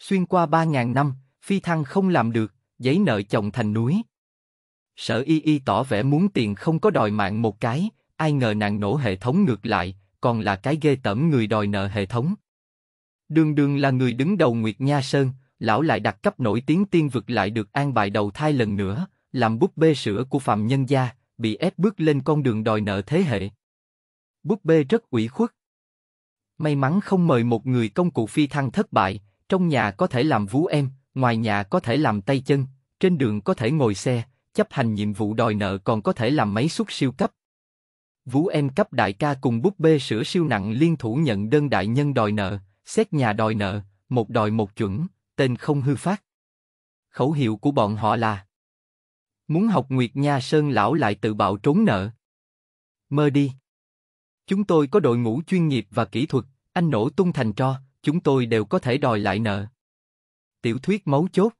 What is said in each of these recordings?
xuyên qua ba ngàn năm, phi thăng không làm được, giấy nợ chồng thành núi. Sở y y tỏ vẻ muốn tiền không có đòi mạng một cái, ai ngờ nàng nổ hệ thống ngược lại, còn là cái ghê tởm người đòi nợ hệ thống. Đường đường là người đứng đầu Nguyệt Nha Sơn, lão lại đặt cấp nổi tiếng tiên vực lại được an bài đầu thai lần nữa, làm búp bê sữa của phạm nhân gia, bị ép bước lên con đường đòi nợ thế hệ. Búp bê rất ủy khuất. May mắn không mời một người công cụ phi thăng thất bại, trong nhà có thể làm vú em, ngoài nhà có thể làm tay chân, trên đường có thể ngồi xe, chấp hành nhiệm vụ đòi nợ còn có thể làm máy xúc siêu cấp. vũ em cấp đại ca cùng búp bê sữa siêu nặng liên thủ nhận đơn đại nhân đòi nợ, xét nhà đòi nợ, một đòi một chuẩn, tên không hư phát. Khẩu hiệu của bọn họ là Muốn học Nguyệt Nha Sơn lão lại tự bạo trốn nợ. Mơ đi. Chúng tôi có đội ngũ chuyên nghiệp và kỹ thuật, anh nổ tung thành cho chúng tôi đều có thể đòi lại nợ. Tiểu thuyết mấu chốt.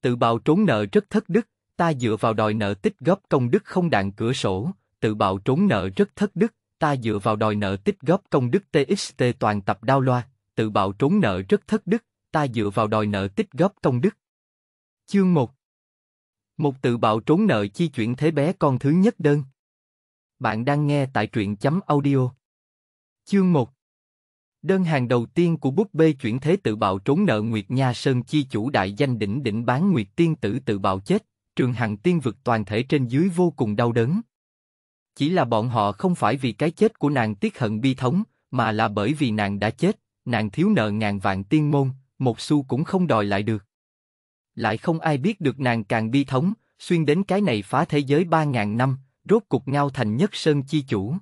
Tự bào trốn nợ rất thất đức, ta dựa vào đòi nợ tích góp công đức không đạn cửa sổ, tự bào trốn nợ rất thất đức, ta dựa vào đòi nợ tích góp công đức TXT toàn tập đao loa, tự bào trốn nợ rất thất đức, ta dựa vào đòi nợ tích góp công đức. Chương 1 Một tự bào trốn nợ chi chuyển thế bé con thứ nhất đơn. Bạn đang nghe tại truyện chấm audio. Chương 1 Đơn hàng đầu tiên của búp bê chuyển thế tự bạo trốn nợ Nguyệt Nha Sơn chi chủ đại danh đỉnh đỉnh bán Nguyệt Tiên tử tự bạo chết, trường hằng tiên vực toàn thể trên dưới vô cùng đau đớn. Chỉ là bọn họ không phải vì cái chết của nàng tiếc hận bi thống, mà là bởi vì nàng đã chết, nàng thiếu nợ ngàn vạn tiên môn, một xu cũng không đòi lại được. Lại không ai biết được nàng càng bi thống, xuyên đến cái này phá thế giới ba ngàn năm, rốt cục ngao thành nhất sơn chi chủ.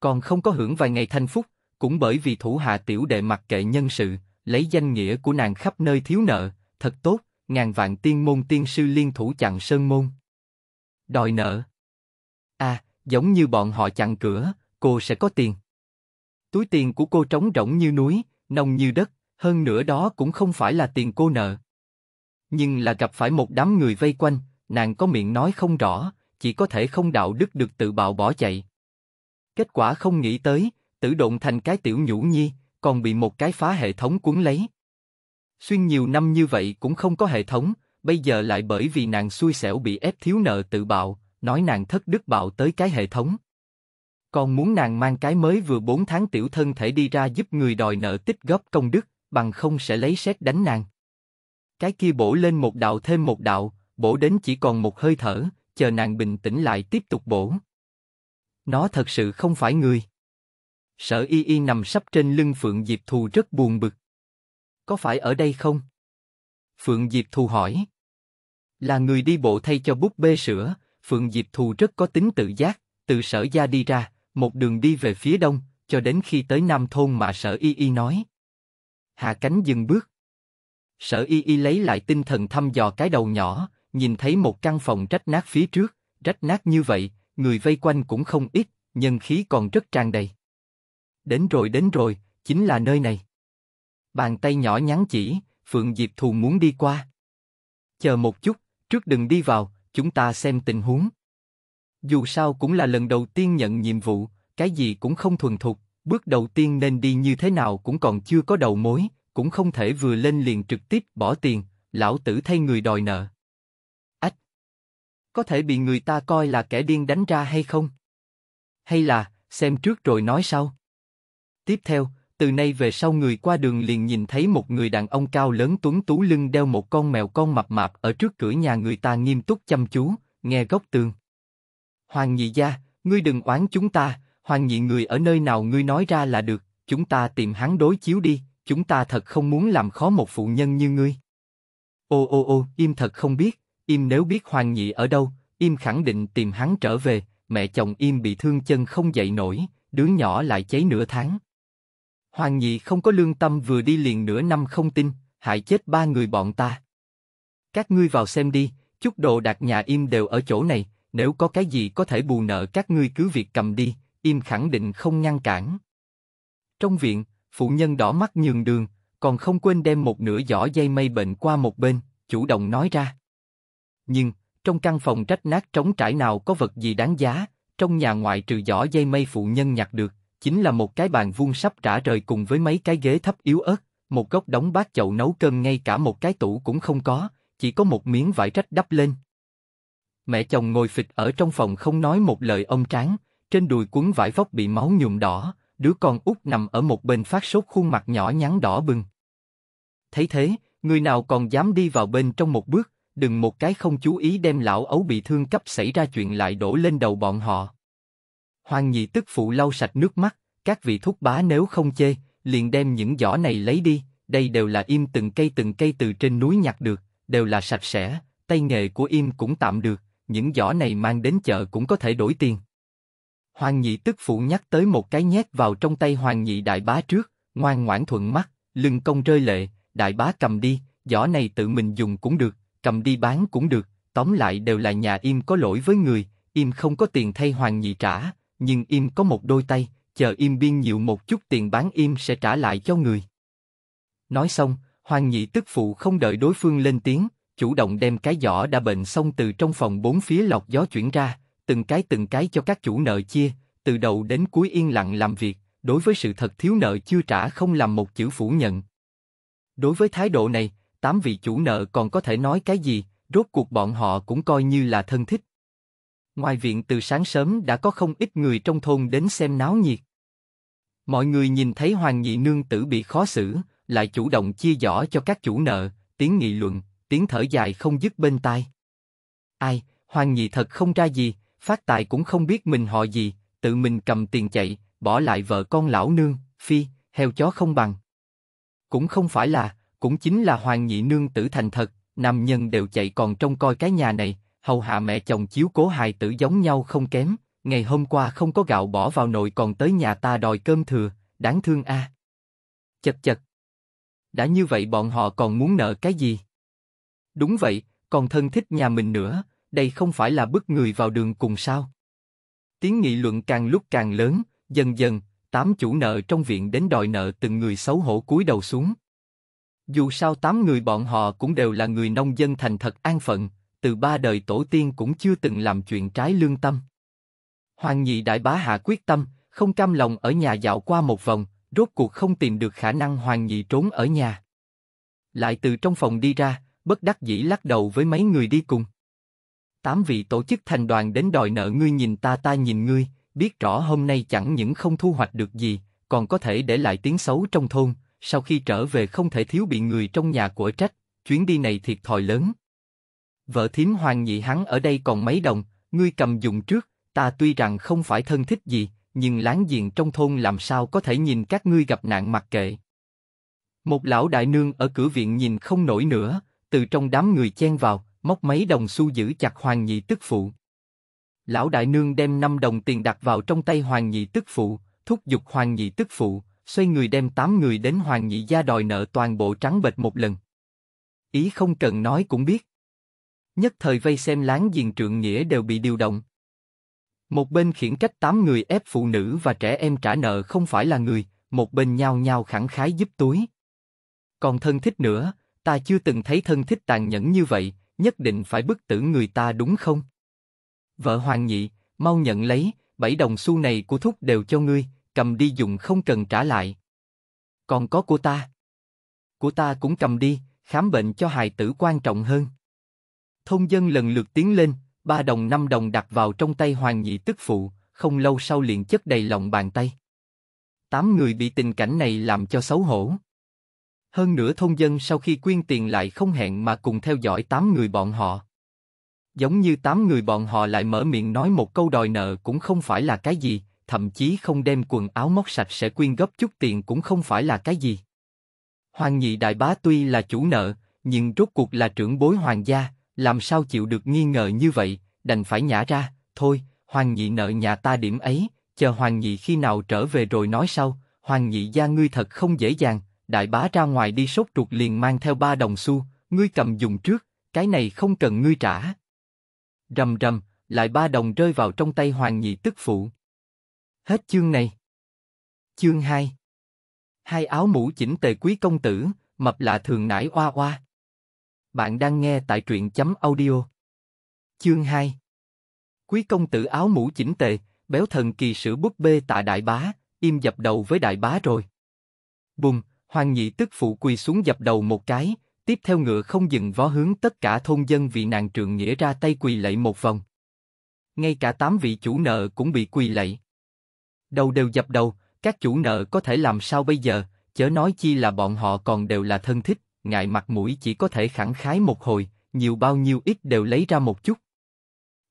Còn không có hưởng vài ngày thanh phúc, cũng bởi vì thủ hạ tiểu đệ mặc kệ nhân sự, lấy danh nghĩa của nàng khắp nơi thiếu nợ, thật tốt, ngàn vạn tiên môn tiên sư liên thủ chặn sơn môn. Đòi nợ. a à, giống như bọn họ chặn cửa, cô sẽ có tiền. Túi tiền của cô trống rỗng như núi, nông như đất, hơn nữa đó cũng không phải là tiền cô nợ. Nhưng là gặp phải một đám người vây quanh, nàng có miệng nói không rõ, chỉ có thể không đạo đức được tự bạo bỏ chạy. Kết quả không nghĩ tới, tử độn thành cái tiểu nhũ nhi, còn bị một cái phá hệ thống cuốn lấy. Xuyên nhiều năm như vậy cũng không có hệ thống, bây giờ lại bởi vì nàng xui xẻo bị ép thiếu nợ tự bạo, nói nàng thất đức bạo tới cái hệ thống. Còn muốn nàng mang cái mới vừa 4 tháng tiểu thân thể đi ra giúp người đòi nợ tích góp công đức, bằng không sẽ lấy xét đánh nàng. Cái kia bổ lên một đạo thêm một đạo, bổ đến chỉ còn một hơi thở, chờ nàng bình tĩnh lại tiếp tục bổ. Nó thật sự không phải người. Sở y y nằm sắp trên lưng Phượng Diệp Thù rất buồn bực. Có phải ở đây không? Phượng Diệp Thù hỏi. Là người đi bộ thay cho búp bê sữa, Phượng Diệp Thù rất có tính tự giác, từ sở gia đi ra, một đường đi về phía đông, cho đến khi tới Nam Thôn mà sở y y nói. Hạ cánh dừng bước. Sở y y lấy lại tinh thần thăm dò cái đầu nhỏ, nhìn thấy một căn phòng rách nát phía trước, rách nát như vậy, người vây quanh cũng không ít, nhân khí còn rất tràn đầy. Đến rồi đến rồi, chính là nơi này. Bàn tay nhỏ nhắn chỉ, Phượng Diệp Thù muốn đi qua. Chờ một chút, trước đừng đi vào, chúng ta xem tình huống. Dù sao cũng là lần đầu tiên nhận nhiệm vụ, cái gì cũng không thuần thục, bước đầu tiên nên đi như thế nào cũng còn chưa có đầu mối, cũng không thể vừa lên liền trực tiếp bỏ tiền, lão tử thay người đòi nợ. Ách! Có thể bị người ta coi là kẻ điên đánh ra hay không? Hay là, xem trước rồi nói sau? Tiếp theo, từ nay về sau người qua đường liền nhìn thấy một người đàn ông cao lớn tuấn tú lưng đeo một con mèo con mập mạp ở trước cửa nhà người ta nghiêm túc chăm chú, nghe góc tường. Hoàng nhị gia, ngươi đừng oán chúng ta, hoàng nhị người ở nơi nào ngươi nói ra là được, chúng ta tìm hắn đối chiếu đi, chúng ta thật không muốn làm khó một phụ nhân như ngươi. Ô ô ô, im thật không biết, im nếu biết hoàng nhị ở đâu, im khẳng định tìm hắn trở về, mẹ chồng im bị thương chân không dậy nổi, đứa nhỏ lại cháy nửa tháng. Hoàng nhị không có lương tâm vừa đi liền nửa năm không tin, hại chết ba người bọn ta. Các ngươi vào xem đi, chút đồ đặt nhà im đều ở chỗ này, nếu có cái gì có thể bù nợ các ngươi cứ việc cầm đi, im khẳng định không ngăn cản. Trong viện, phụ nhân đỏ mắt nhường đường, còn không quên đem một nửa giỏ dây mây bệnh qua một bên, chủ động nói ra. Nhưng, trong căn phòng trách nát trống trải nào có vật gì đáng giá, trong nhà ngoại trừ giỏ dây mây phụ nhân nhặt được, chính là một cái bàn vuông sắp trả rời cùng với mấy cái ghế thấp yếu ớt, một góc đóng bát chậu nấu cơm ngay cả một cái tủ cũng không có, chỉ có một miếng vải rách đắp lên. Mẹ chồng ngồi phịch ở trong phòng không nói một lời ông tráng, trên đùi cuốn vải vóc bị máu nhuộm đỏ, đứa con út nằm ở một bên phát sốt khuôn mặt nhỏ nhắn đỏ bừng. Thấy thế, người nào còn dám đi vào bên trong một bước, đừng một cái không chú ý đem lão ấu bị thương cấp xảy ra chuyện lại đổ lên đầu bọn họ. Hoàng nhị tức phụ lau sạch nước mắt, các vị thúc bá nếu không chê, liền đem những giỏ này lấy đi, đây đều là im từng cây từng cây từ trên núi nhặt được, đều là sạch sẽ, tay nghề của im cũng tạm được, những giỏ này mang đến chợ cũng có thể đổi tiền. Hoàng nhị tức phụ nhắc tới một cái nhét vào trong tay hoàng nhị đại bá trước, ngoan ngoãn thuận mắt, lưng công rơi lệ, đại bá cầm đi, giỏ này tự mình dùng cũng được, cầm đi bán cũng được, tóm lại đều là nhà im có lỗi với người, im không có tiền thay hoàng nhị trả, nhưng im có một đôi tay, chờ im biên nhiều một chút tiền bán im sẽ trả lại cho người. Nói xong, Hoàng Nhị tức phụ không đợi đối phương lên tiếng, chủ động đem cái giỏ đã bệnh xong từ trong phòng bốn phía lọc gió chuyển ra, từng cái từng cái cho các chủ nợ chia, từ đầu đến cuối yên lặng làm việc, đối với sự thật thiếu nợ chưa trả không làm một chữ phủ nhận. Đối với thái độ này, tám vị chủ nợ còn có thể nói cái gì, rốt cuộc bọn họ cũng coi như là thân thích. Ngoài viện từ sáng sớm đã có không ít người trong thôn đến xem náo nhiệt. Mọi người nhìn thấy Hoàng Nhị Nương tử bị khó xử, lại chủ động chia giỏ cho các chủ nợ, tiếng nghị luận, tiếng thở dài không dứt bên tai. Ai, Hoàng Nhị thật không ra gì, phát tài cũng không biết mình họ gì, tự mình cầm tiền chạy, bỏ lại vợ con lão nương, phi, heo chó không bằng. Cũng không phải là, cũng chính là Hoàng Nhị Nương tử thành thật, nam nhân đều chạy còn trông coi cái nhà này, hầu hạ mẹ chồng chiếu cố hài tử giống nhau không kém, ngày hôm qua không có gạo bỏ vào nồi còn tới nhà ta đòi cơm thừa, đáng thương a. À. Chật chật. Đã như vậy bọn họ còn muốn nợ cái gì? Đúng vậy, còn thân thích nhà mình nữa, đây không phải là bức người vào đường cùng sao? Tiếng nghị luận càng lúc càng lớn, dần dần, tám chủ nợ trong viện đến đòi nợ từng người xấu hổ cúi đầu xuống. Dù sao tám người bọn họ cũng đều là người nông dân thành thật an phận, từ ba đời tổ tiên cũng chưa từng làm chuyện trái lương tâm. Hoàng nhị đại bá hạ quyết tâm, không cam lòng ở nhà dạo qua một vòng, rốt cuộc không tìm được khả năng hoàng nhị trốn ở nhà. Lại từ trong phòng đi ra, bất đắc dĩ lắc đầu với mấy người đi cùng. Tám vị tổ chức thành đoàn đến đòi nợ ngươi nhìn ta ta nhìn ngươi, biết rõ hôm nay chẳng những không thu hoạch được gì, còn có thể để lại tiếng xấu trong thôn, sau khi trở về không thể thiếu bị người trong nhà của trách, chuyến đi này thiệt thòi lớn vợ thím hoàng nhị hắn ở đây còn mấy đồng, ngươi cầm dùng trước, ta tuy rằng không phải thân thích gì, nhưng láng giềng trong thôn làm sao có thể nhìn các ngươi gặp nạn mặc kệ. Một lão đại nương ở cửa viện nhìn không nổi nữa, từ trong đám người chen vào, móc mấy đồng xu giữ chặt hoàng nhị tức phụ. Lão đại nương đem 5 đồng tiền đặt vào trong tay hoàng nhị tức phụ, thúc giục hoàng nhị tức phụ, xoay người đem 8 người đến hoàng nhị gia đòi nợ toàn bộ trắng bệch một lần. Ý không cần nói cũng biết, nhất thời vây xem láng giềng trượng nghĩa đều bị điều động. Một bên khiển trách tám người ép phụ nữ và trẻ em trả nợ không phải là người, một bên nhau nhau khẳng khái giúp túi. Còn thân thích nữa, ta chưa từng thấy thân thích tàn nhẫn như vậy, nhất định phải bức tử người ta đúng không? Vợ hoàng nhị, mau nhận lấy, bảy đồng xu này của thúc đều cho ngươi, cầm đi dùng không cần trả lại. Còn có của ta. Của ta cũng cầm đi, khám bệnh cho hài tử quan trọng hơn. Thôn dân lần lượt tiến lên, ba đồng năm đồng đặt vào trong tay hoàng nhị tức phụ, không lâu sau liền chất đầy lòng bàn tay. Tám người bị tình cảnh này làm cho xấu hổ. Hơn nữa thôn dân sau khi quyên tiền lại không hẹn mà cùng theo dõi tám người bọn họ. Giống như tám người bọn họ lại mở miệng nói một câu đòi nợ cũng không phải là cái gì, thậm chí không đem quần áo móc sạch sẽ quyên góp chút tiền cũng không phải là cái gì. Hoàng nhị đại bá tuy là chủ nợ, nhưng rốt cuộc là trưởng bối hoàng gia, làm sao chịu được nghi ngờ như vậy, đành phải nhả ra, thôi, hoàng nhị nợ nhà ta điểm ấy, chờ hoàng nhị khi nào trở về rồi nói sau, hoàng nhị gia ngươi thật không dễ dàng, đại bá ra ngoài đi sốt ruột liền mang theo ba đồng xu, ngươi cầm dùng trước, cái này không cần ngươi trả. Rầm rầm, lại ba đồng rơi vào trong tay hoàng nhị tức phụ. Hết chương này. Chương 2 Hai áo mũ chỉnh tề quý công tử, mập lạ thường nải oa oa. Bạn đang nghe tại truyện chấm audio. Chương 2 Quý công tử áo mũ chỉnh tề, béo thần kỳ sử búp bê tạ đại bá, im dập đầu với đại bá rồi. Bùng, hoàng nhị tức phụ quỳ xuống dập đầu một cái, tiếp theo ngựa không dừng vó hướng tất cả thôn dân vị nàng trượng nghĩa ra tay quỳ lạy một vòng. Ngay cả tám vị chủ nợ cũng bị quỳ lạy. Đầu đều dập đầu, các chủ nợ có thể làm sao bây giờ, chớ nói chi là bọn họ còn đều là thân thích ngại mặt mũi chỉ có thể khẳng khái một hồi, nhiều bao nhiêu ít đều lấy ra một chút.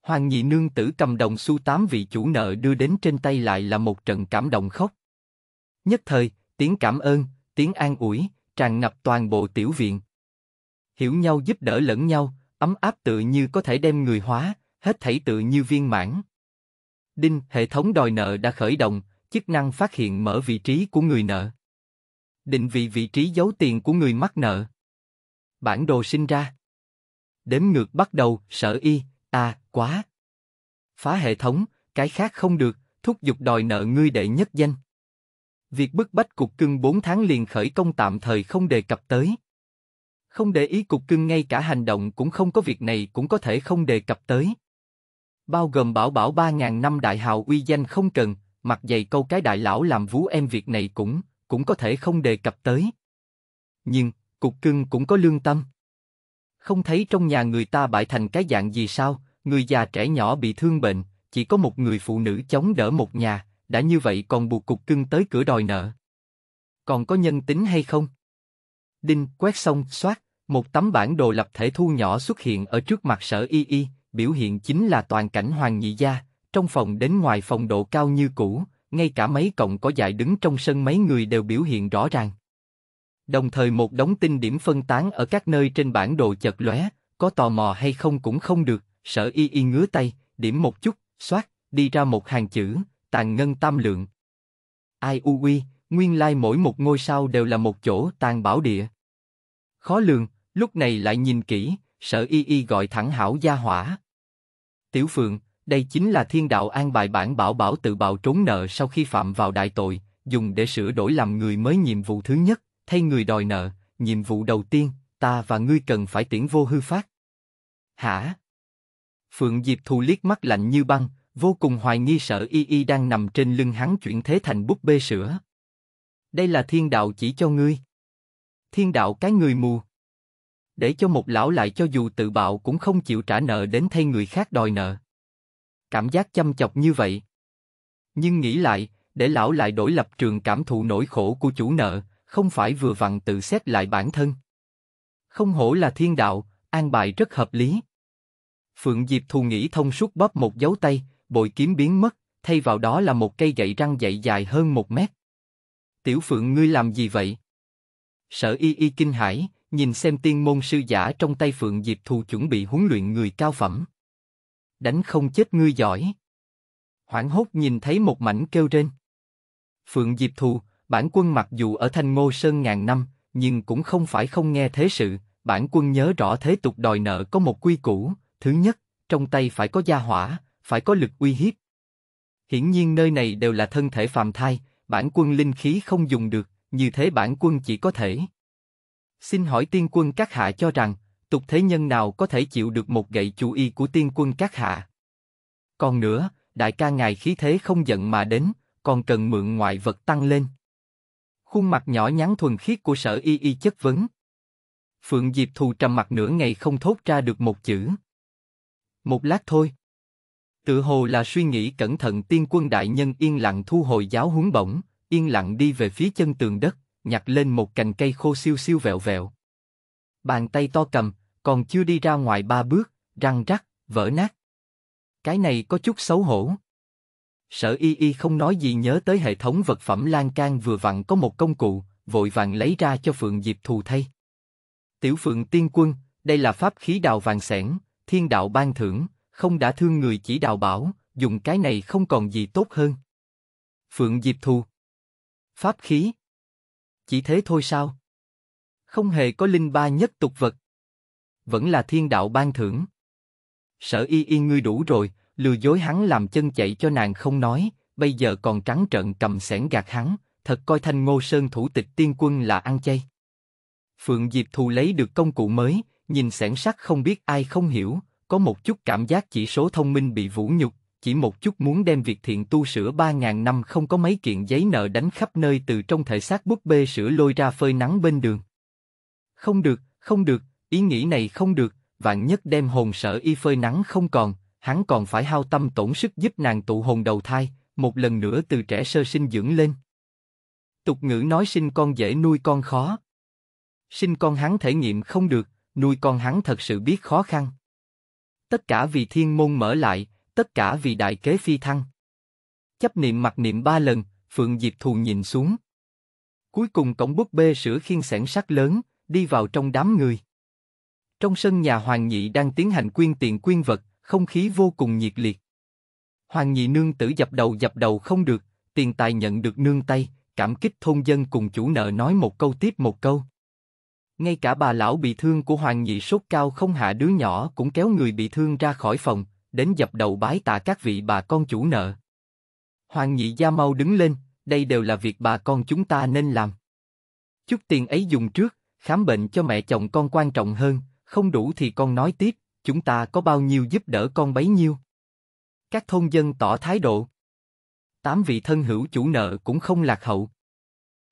Hoàng nhị nương tử cầm đồng xu tám vị chủ nợ đưa đến trên tay lại là một trận cảm động khóc. Nhất thời, tiếng cảm ơn, tiếng an ủi, tràn ngập toàn bộ tiểu viện. Hiểu nhau giúp đỡ lẫn nhau, ấm áp tự như có thể đem người hóa, hết thảy tự như viên mãn. Đinh, hệ thống đòi nợ đã khởi động, chức năng phát hiện mở vị trí của người nợ định vị vị trí giấu tiền của người mắc nợ. Bản đồ sinh ra. Đếm ngược bắt đầu, sợ y, à, quá. Phá hệ thống, cái khác không được, thúc giục đòi nợ ngươi đệ nhất danh. Việc bức bách cục cưng 4 tháng liền khởi công tạm thời không đề cập tới. Không để ý cục cưng ngay cả hành động cũng không có việc này cũng có thể không đề cập tới. Bao gồm bảo bảo 3.000 năm đại hào uy danh không cần, mặc dày câu cái đại lão làm vú em việc này cũng, cũng có thể không đề cập tới. Nhưng, cục cưng cũng có lương tâm. Không thấy trong nhà người ta bại thành cái dạng gì sao, người già trẻ nhỏ bị thương bệnh, chỉ có một người phụ nữ chống đỡ một nhà, đã như vậy còn buộc cục cưng tới cửa đòi nợ. Còn có nhân tính hay không? Đinh quét xong, xoát, một tấm bản đồ lập thể thu nhỏ xuất hiện ở trước mặt sở y y, biểu hiện chính là toàn cảnh hoàng nhị gia, trong phòng đến ngoài phòng độ cao như cũ, ngay cả mấy cọng có dại đứng trong sân mấy người đều biểu hiện rõ ràng. Đồng thời một đống tinh điểm phân tán ở các nơi trên bản đồ chật lóe, có tò mò hay không cũng không được, sở y y ngứa tay, điểm một chút, xoát, đi ra một hàng chữ, tàn ngân tam lượng. Ai u quy, nguyên lai mỗi một ngôi sao đều là một chỗ tàn bảo địa. Khó lường, lúc này lại nhìn kỹ, sở y y gọi thẳng hảo gia hỏa. Tiểu Phượng, đây chính là thiên đạo an bài bản bảo bảo tự bào trốn nợ sau khi phạm vào đại tội, dùng để sửa đổi làm người mới nhiệm vụ thứ nhất, thay người đòi nợ, nhiệm vụ đầu tiên, ta và ngươi cần phải tiễn vô hư phát. Hả? Phượng Diệp thù liếc mắt lạnh như băng, vô cùng hoài nghi sợ y y đang nằm trên lưng hắn chuyển thế thành búp bê sữa. Đây là thiên đạo chỉ cho ngươi. Thiên đạo cái người mù. Để cho một lão lại cho dù tự bạo cũng không chịu trả nợ đến thay người khác đòi nợ cảm giác chăm chọc như vậy. Nhưng nghĩ lại, để lão lại đổi lập trường cảm thụ nỗi khổ của chủ nợ, không phải vừa vặn tự xét lại bản thân. Không hổ là thiên đạo, an bài rất hợp lý. Phượng Diệp thù nghĩ thông suốt bóp một dấu tay, bội kiếm biến mất, thay vào đó là một cây gậy răng dậy dài hơn một mét. Tiểu Phượng ngươi làm gì vậy? Sở y y kinh hãi, nhìn xem tiên môn sư giả trong tay Phượng Diệp thù chuẩn bị huấn luyện người cao phẩm đánh không chết ngươi giỏi. Hoảng hốt nhìn thấy một mảnh kêu trên. Phượng Diệp Thù, bản quân mặc dù ở Thanh Ngô Sơn ngàn năm, nhưng cũng không phải không nghe thế sự, bản quân nhớ rõ thế tục đòi nợ có một quy củ, thứ nhất, trong tay phải có gia hỏa, phải có lực uy hiếp. Hiển nhiên nơi này đều là thân thể phàm thai, bản quân linh khí không dùng được, như thế bản quân chỉ có thể. Xin hỏi tiên quân các hạ cho rằng, tục thế nhân nào có thể chịu được một gậy chủ y của tiên quân các hạ. Còn nữa, đại ca ngài khí thế không giận mà đến, còn cần mượn ngoại vật tăng lên. Khuôn mặt nhỏ nhắn thuần khiết của sở y y chất vấn. Phượng Diệp thù trầm mặt nửa ngày không thốt ra được một chữ. Một lát thôi. Tự hồ là suy nghĩ cẩn thận tiên quân đại nhân yên lặng thu hồi giáo huấn bổng, yên lặng đi về phía chân tường đất, nhặt lên một cành cây khô siêu siêu vẹo vẹo bàn tay to cầm, còn chưa đi ra ngoài ba bước, răng rắc, vỡ nát. Cái này có chút xấu hổ. Sở y y không nói gì nhớ tới hệ thống vật phẩm lan can vừa vặn có một công cụ, vội vàng lấy ra cho Phượng Diệp thù thay. Tiểu Phượng Tiên Quân, đây là pháp khí đào vàng sẻn, thiên đạo ban thưởng, không đã thương người chỉ đào bảo, dùng cái này không còn gì tốt hơn. Phượng Diệp thù. Pháp khí. Chỉ thế thôi sao? không hề có linh ba nhất tục vật. Vẫn là thiên đạo ban thưởng. Sở y y ngươi đủ rồi, lừa dối hắn làm chân chạy cho nàng không nói, bây giờ còn trắng trợn cầm sẻn gạt hắn, thật coi thanh ngô sơn thủ tịch tiên quân là ăn chay. Phượng Diệp Thù lấy được công cụ mới, nhìn sẻn sắc không biết ai không hiểu, có một chút cảm giác chỉ số thông minh bị vũ nhục, chỉ một chút muốn đem việc thiện tu sửa ba ngàn năm không có mấy kiện giấy nợ đánh khắp nơi từ trong thể xác búp bê sửa lôi ra phơi nắng bên đường không được, không được, ý nghĩ này không được, vạn nhất đem hồn sở y phơi nắng không còn, hắn còn phải hao tâm tổn sức giúp nàng tụ hồn đầu thai, một lần nữa từ trẻ sơ sinh dưỡng lên. Tục ngữ nói sinh con dễ nuôi con khó. Sinh con hắn thể nghiệm không được, nuôi con hắn thật sự biết khó khăn. Tất cả vì thiên môn mở lại, tất cả vì đại kế phi thăng. Chấp niệm mặc niệm ba lần, Phượng Diệp Thù nhìn xuống. Cuối cùng cổng búp bê sữa khiên sẻn sắt lớn, đi vào trong đám người. Trong sân nhà Hoàng Nhị đang tiến hành quyên tiền quyên vật, không khí vô cùng nhiệt liệt. Hoàng Nhị nương tử dập đầu dập đầu không được, tiền tài nhận được nương tay, cảm kích thôn dân cùng chủ nợ nói một câu tiếp một câu. Ngay cả bà lão bị thương của Hoàng Nhị sốt cao không hạ đứa nhỏ cũng kéo người bị thương ra khỏi phòng, đến dập đầu bái tạ các vị bà con chủ nợ. Hoàng Nhị da mau đứng lên, đây đều là việc bà con chúng ta nên làm. Chút tiền ấy dùng trước, khám bệnh cho mẹ chồng con quan trọng hơn, không đủ thì con nói tiếp, chúng ta có bao nhiêu giúp đỡ con bấy nhiêu. Các thôn dân tỏ thái độ. Tám vị thân hữu chủ nợ cũng không lạc hậu.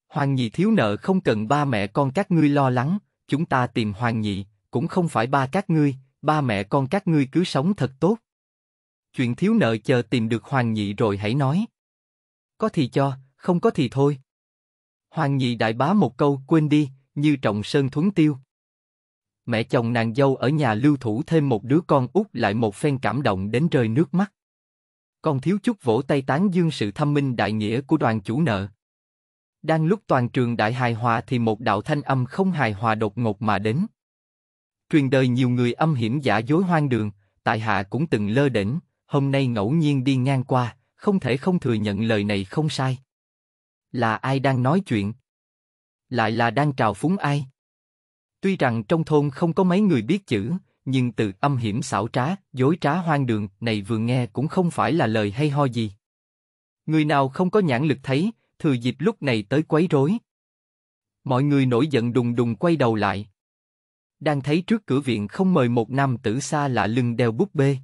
Hoàng nhị thiếu nợ không cần ba mẹ con các ngươi lo lắng, chúng ta tìm hoàng nhị, cũng không phải ba các ngươi, ba mẹ con các ngươi cứ sống thật tốt. Chuyện thiếu nợ chờ tìm được hoàng nhị rồi hãy nói. Có thì cho, không có thì thôi. Hoàng nhị đại bá một câu quên đi, như trồng sơn thuấn tiêu. Mẹ chồng nàng dâu ở nhà lưu thủ thêm một đứa con út lại một phen cảm động đến rơi nước mắt. Con thiếu chút vỗ tay tán dương sự thâm minh đại nghĩa của đoàn chủ nợ. Đang lúc toàn trường đại hài hòa thì một đạo thanh âm không hài hòa đột ngột mà đến. Truyền đời nhiều người âm hiểm giả dối hoang đường, tại hạ cũng từng lơ đỉnh, hôm nay ngẫu nhiên đi ngang qua, không thể không thừa nhận lời này không sai. Là ai đang nói chuyện? Lại là đang trào phúng ai? Tuy rằng trong thôn không có mấy người biết chữ, nhưng từ âm hiểm xảo trá, dối trá hoang đường này vừa nghe cũng không phải là lời hay ho gì. Người nào không có nhãn lực thấy, thừa dịp lúc này tới quấy rối. Mọi người nổi giận đùng đùng quay đầu lại. Đang thấy trước cửa viện không mời một nam tử xa lạ lưng đeo búp bê.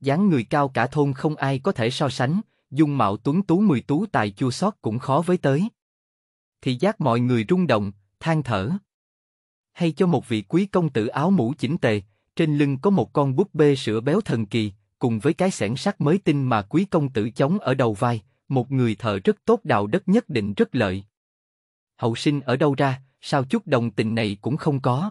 dáng người cao cả thôn không ai có thể so sánh, dung mạo tuấn tú mười tú tài chua sót cũng khó với tới thì giác mọi người rung động, than thở. Hay cho một vị quý công tử áo mũ chỉnh tề, trên lưng có một con búp bê sữa béo thần kỳ, cùng với cái sẻn sắt mới tinh mà quý công tử chống ở đầu vai, một người thợ rất tốt đào đất nhất định rất lợi. Hậu sinh ở đâu ra, sao chút đồng tình này cũng không có.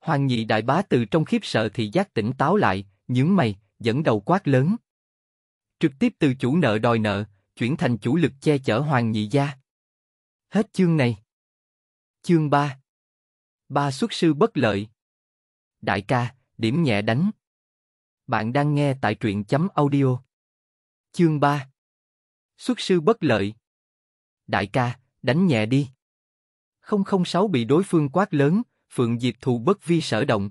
Hoàng nhị đại bá từ trong khiếp sợ thì giác tỉnh táo lại, nhướng mày, dẫn đầu quát lớn. Trực tiếp từ chủ nợ đòi nợ, chuyển thành chủ lực che chở hoàng nhị gia. Hết chương này. Chương 3 Ba xuất sư bất lợi Đại ca, điểm nhẹ đánh. Bạn đang nghe tại truyện chấm audio. Chương 3 Xuất sư bất lợi Đại ca, đánh nhẹ đi. 006 bị đối phương quát lớn, Phượng Diệp thù bất vi sở động.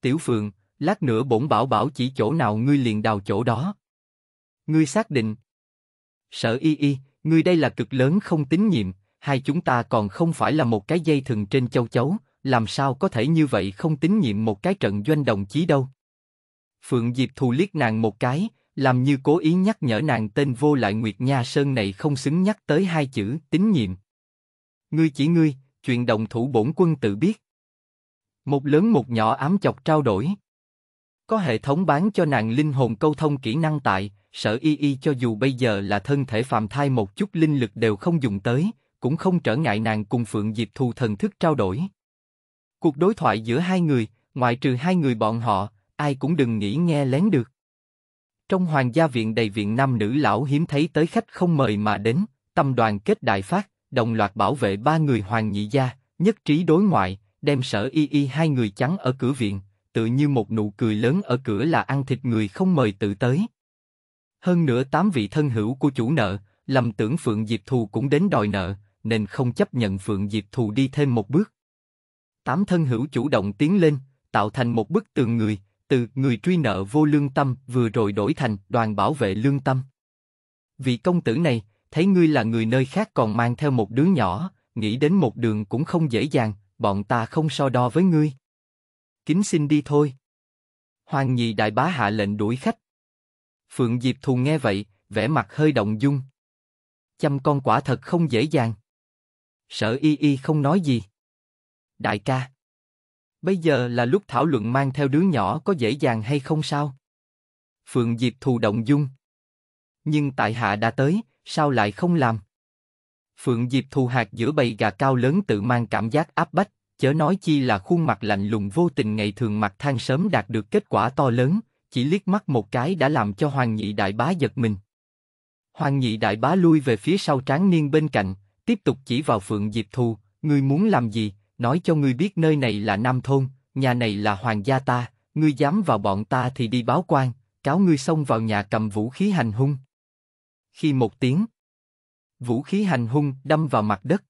Tiểu Phượng, lát nữa bổn bảo bảo chỉ chỗ nào ngươi liền đào chỗ đó. Ngươi xác định. Sở y y, Người đây là cực lớn không tín nhiệm, hai chúng ta còn không phải là một cái dây thừng trên châu chấu, làm sao có thể như vậy không tín nhiệm một cái trận doanh đồng chí đâu. Phượng Diệp thù liếc nàng một cái, làm như cố ý nhắc nhở nàng tên vô lại Nguyệt Nha Sơn này không xứng nhắc tới hai chữ tín nhiệm. Ngươi chỉ ngươi, chuyện đồng thủ bổn quân tự biết. Một lớn một nhỏ ám chọc trao đổi. Có hệ thống bán cho nàng linh hồn câu thông kỹ năng tại, sở y y cho dù bây giờ là thân thể phàm thai một chút linh lực đều không dùng tới, cũng không trở ngại nàng cùng Phượng Diệp Thù thần thức trao đổi. Cuộc đối thoại giữa hai người, ngoại trừ hai người bọn họ, ai cũng đừng nghĩ nghe lén được. Trong hoàng gia viện đầy viện nam nữ lão hiếm thấy tới khách không mời mà đến, tâm đoàn kết đại phát, đồng loạt bảo vệ ba người hoàng nhị gia, nhất trí đối ngoại, đem sở y y hai người trắng ở cửa viện, tự như một nụ cười lớn ở cửa là ăn thịt người không mời tự tới, hơn nữa tám vị thân hữu của chủ nợ, lầm tưởng Phượng Diệp Thù cũng đến đòi nợ, nên không chấp nhận Phượng Diệp Thù đi thêm một bước. Tám thân hữu chủ động tiến lên, tạo thành một bức tường người, từ người truy nợ vô lương tâm vừa rồi đổi thành đoàn bảo vệ lương tâm. Vị công tử này, thấy ngươi là người nơi khác còn mang theo một đứa nhỏ, nghĩ đến một đường cũng không dễ dàng, bọn ta không so đo với ngươi. Kính xin đi thôi. Hoàng nhị đại bá hạ lệnh đuổi khách, Phượng Diệp Thù nghe vậy, vẻ mặt hơi động dung. Chăm con quả thật không dễ dàng. Sở y y không nói gì. Đại ca. Bây giờ là lúc thảo luận mang theo đứa nhỏ có dễ dàng hay không sao? Phượng Diệp Thù động dung. Nhưng tại hạ đã tới, sao lại không làm? Phượng Diệp Thù hạt giữa bầy gà cao lớn tự mang cảm giác áp bách, chớ nói chi là khuôn mặt lạnh lùng vô tình ngày thường mặt than sớm đạt được kết quả to lớn, chỉ liếc mắt một cái đã làm cho Hoàng Nhị Đại Bá giật mình. Hoàng Nhị Đại Bá lui về phía sau tráng niên bên cạnh, tiếp tục chỉ vào Phượng Diệp Thu, ngươi muốn làm gì, nói cho ngươi biết nơi này là Nam Thôn, nhà này là Hoàng gia ta, ngươi dám vào bọn ta thì đi báo quan, cáo ngươi xông vào nhà cầm vũ khí hành hung. Khi một tiếng, vũ khí hành hung đâm vào mặt đất.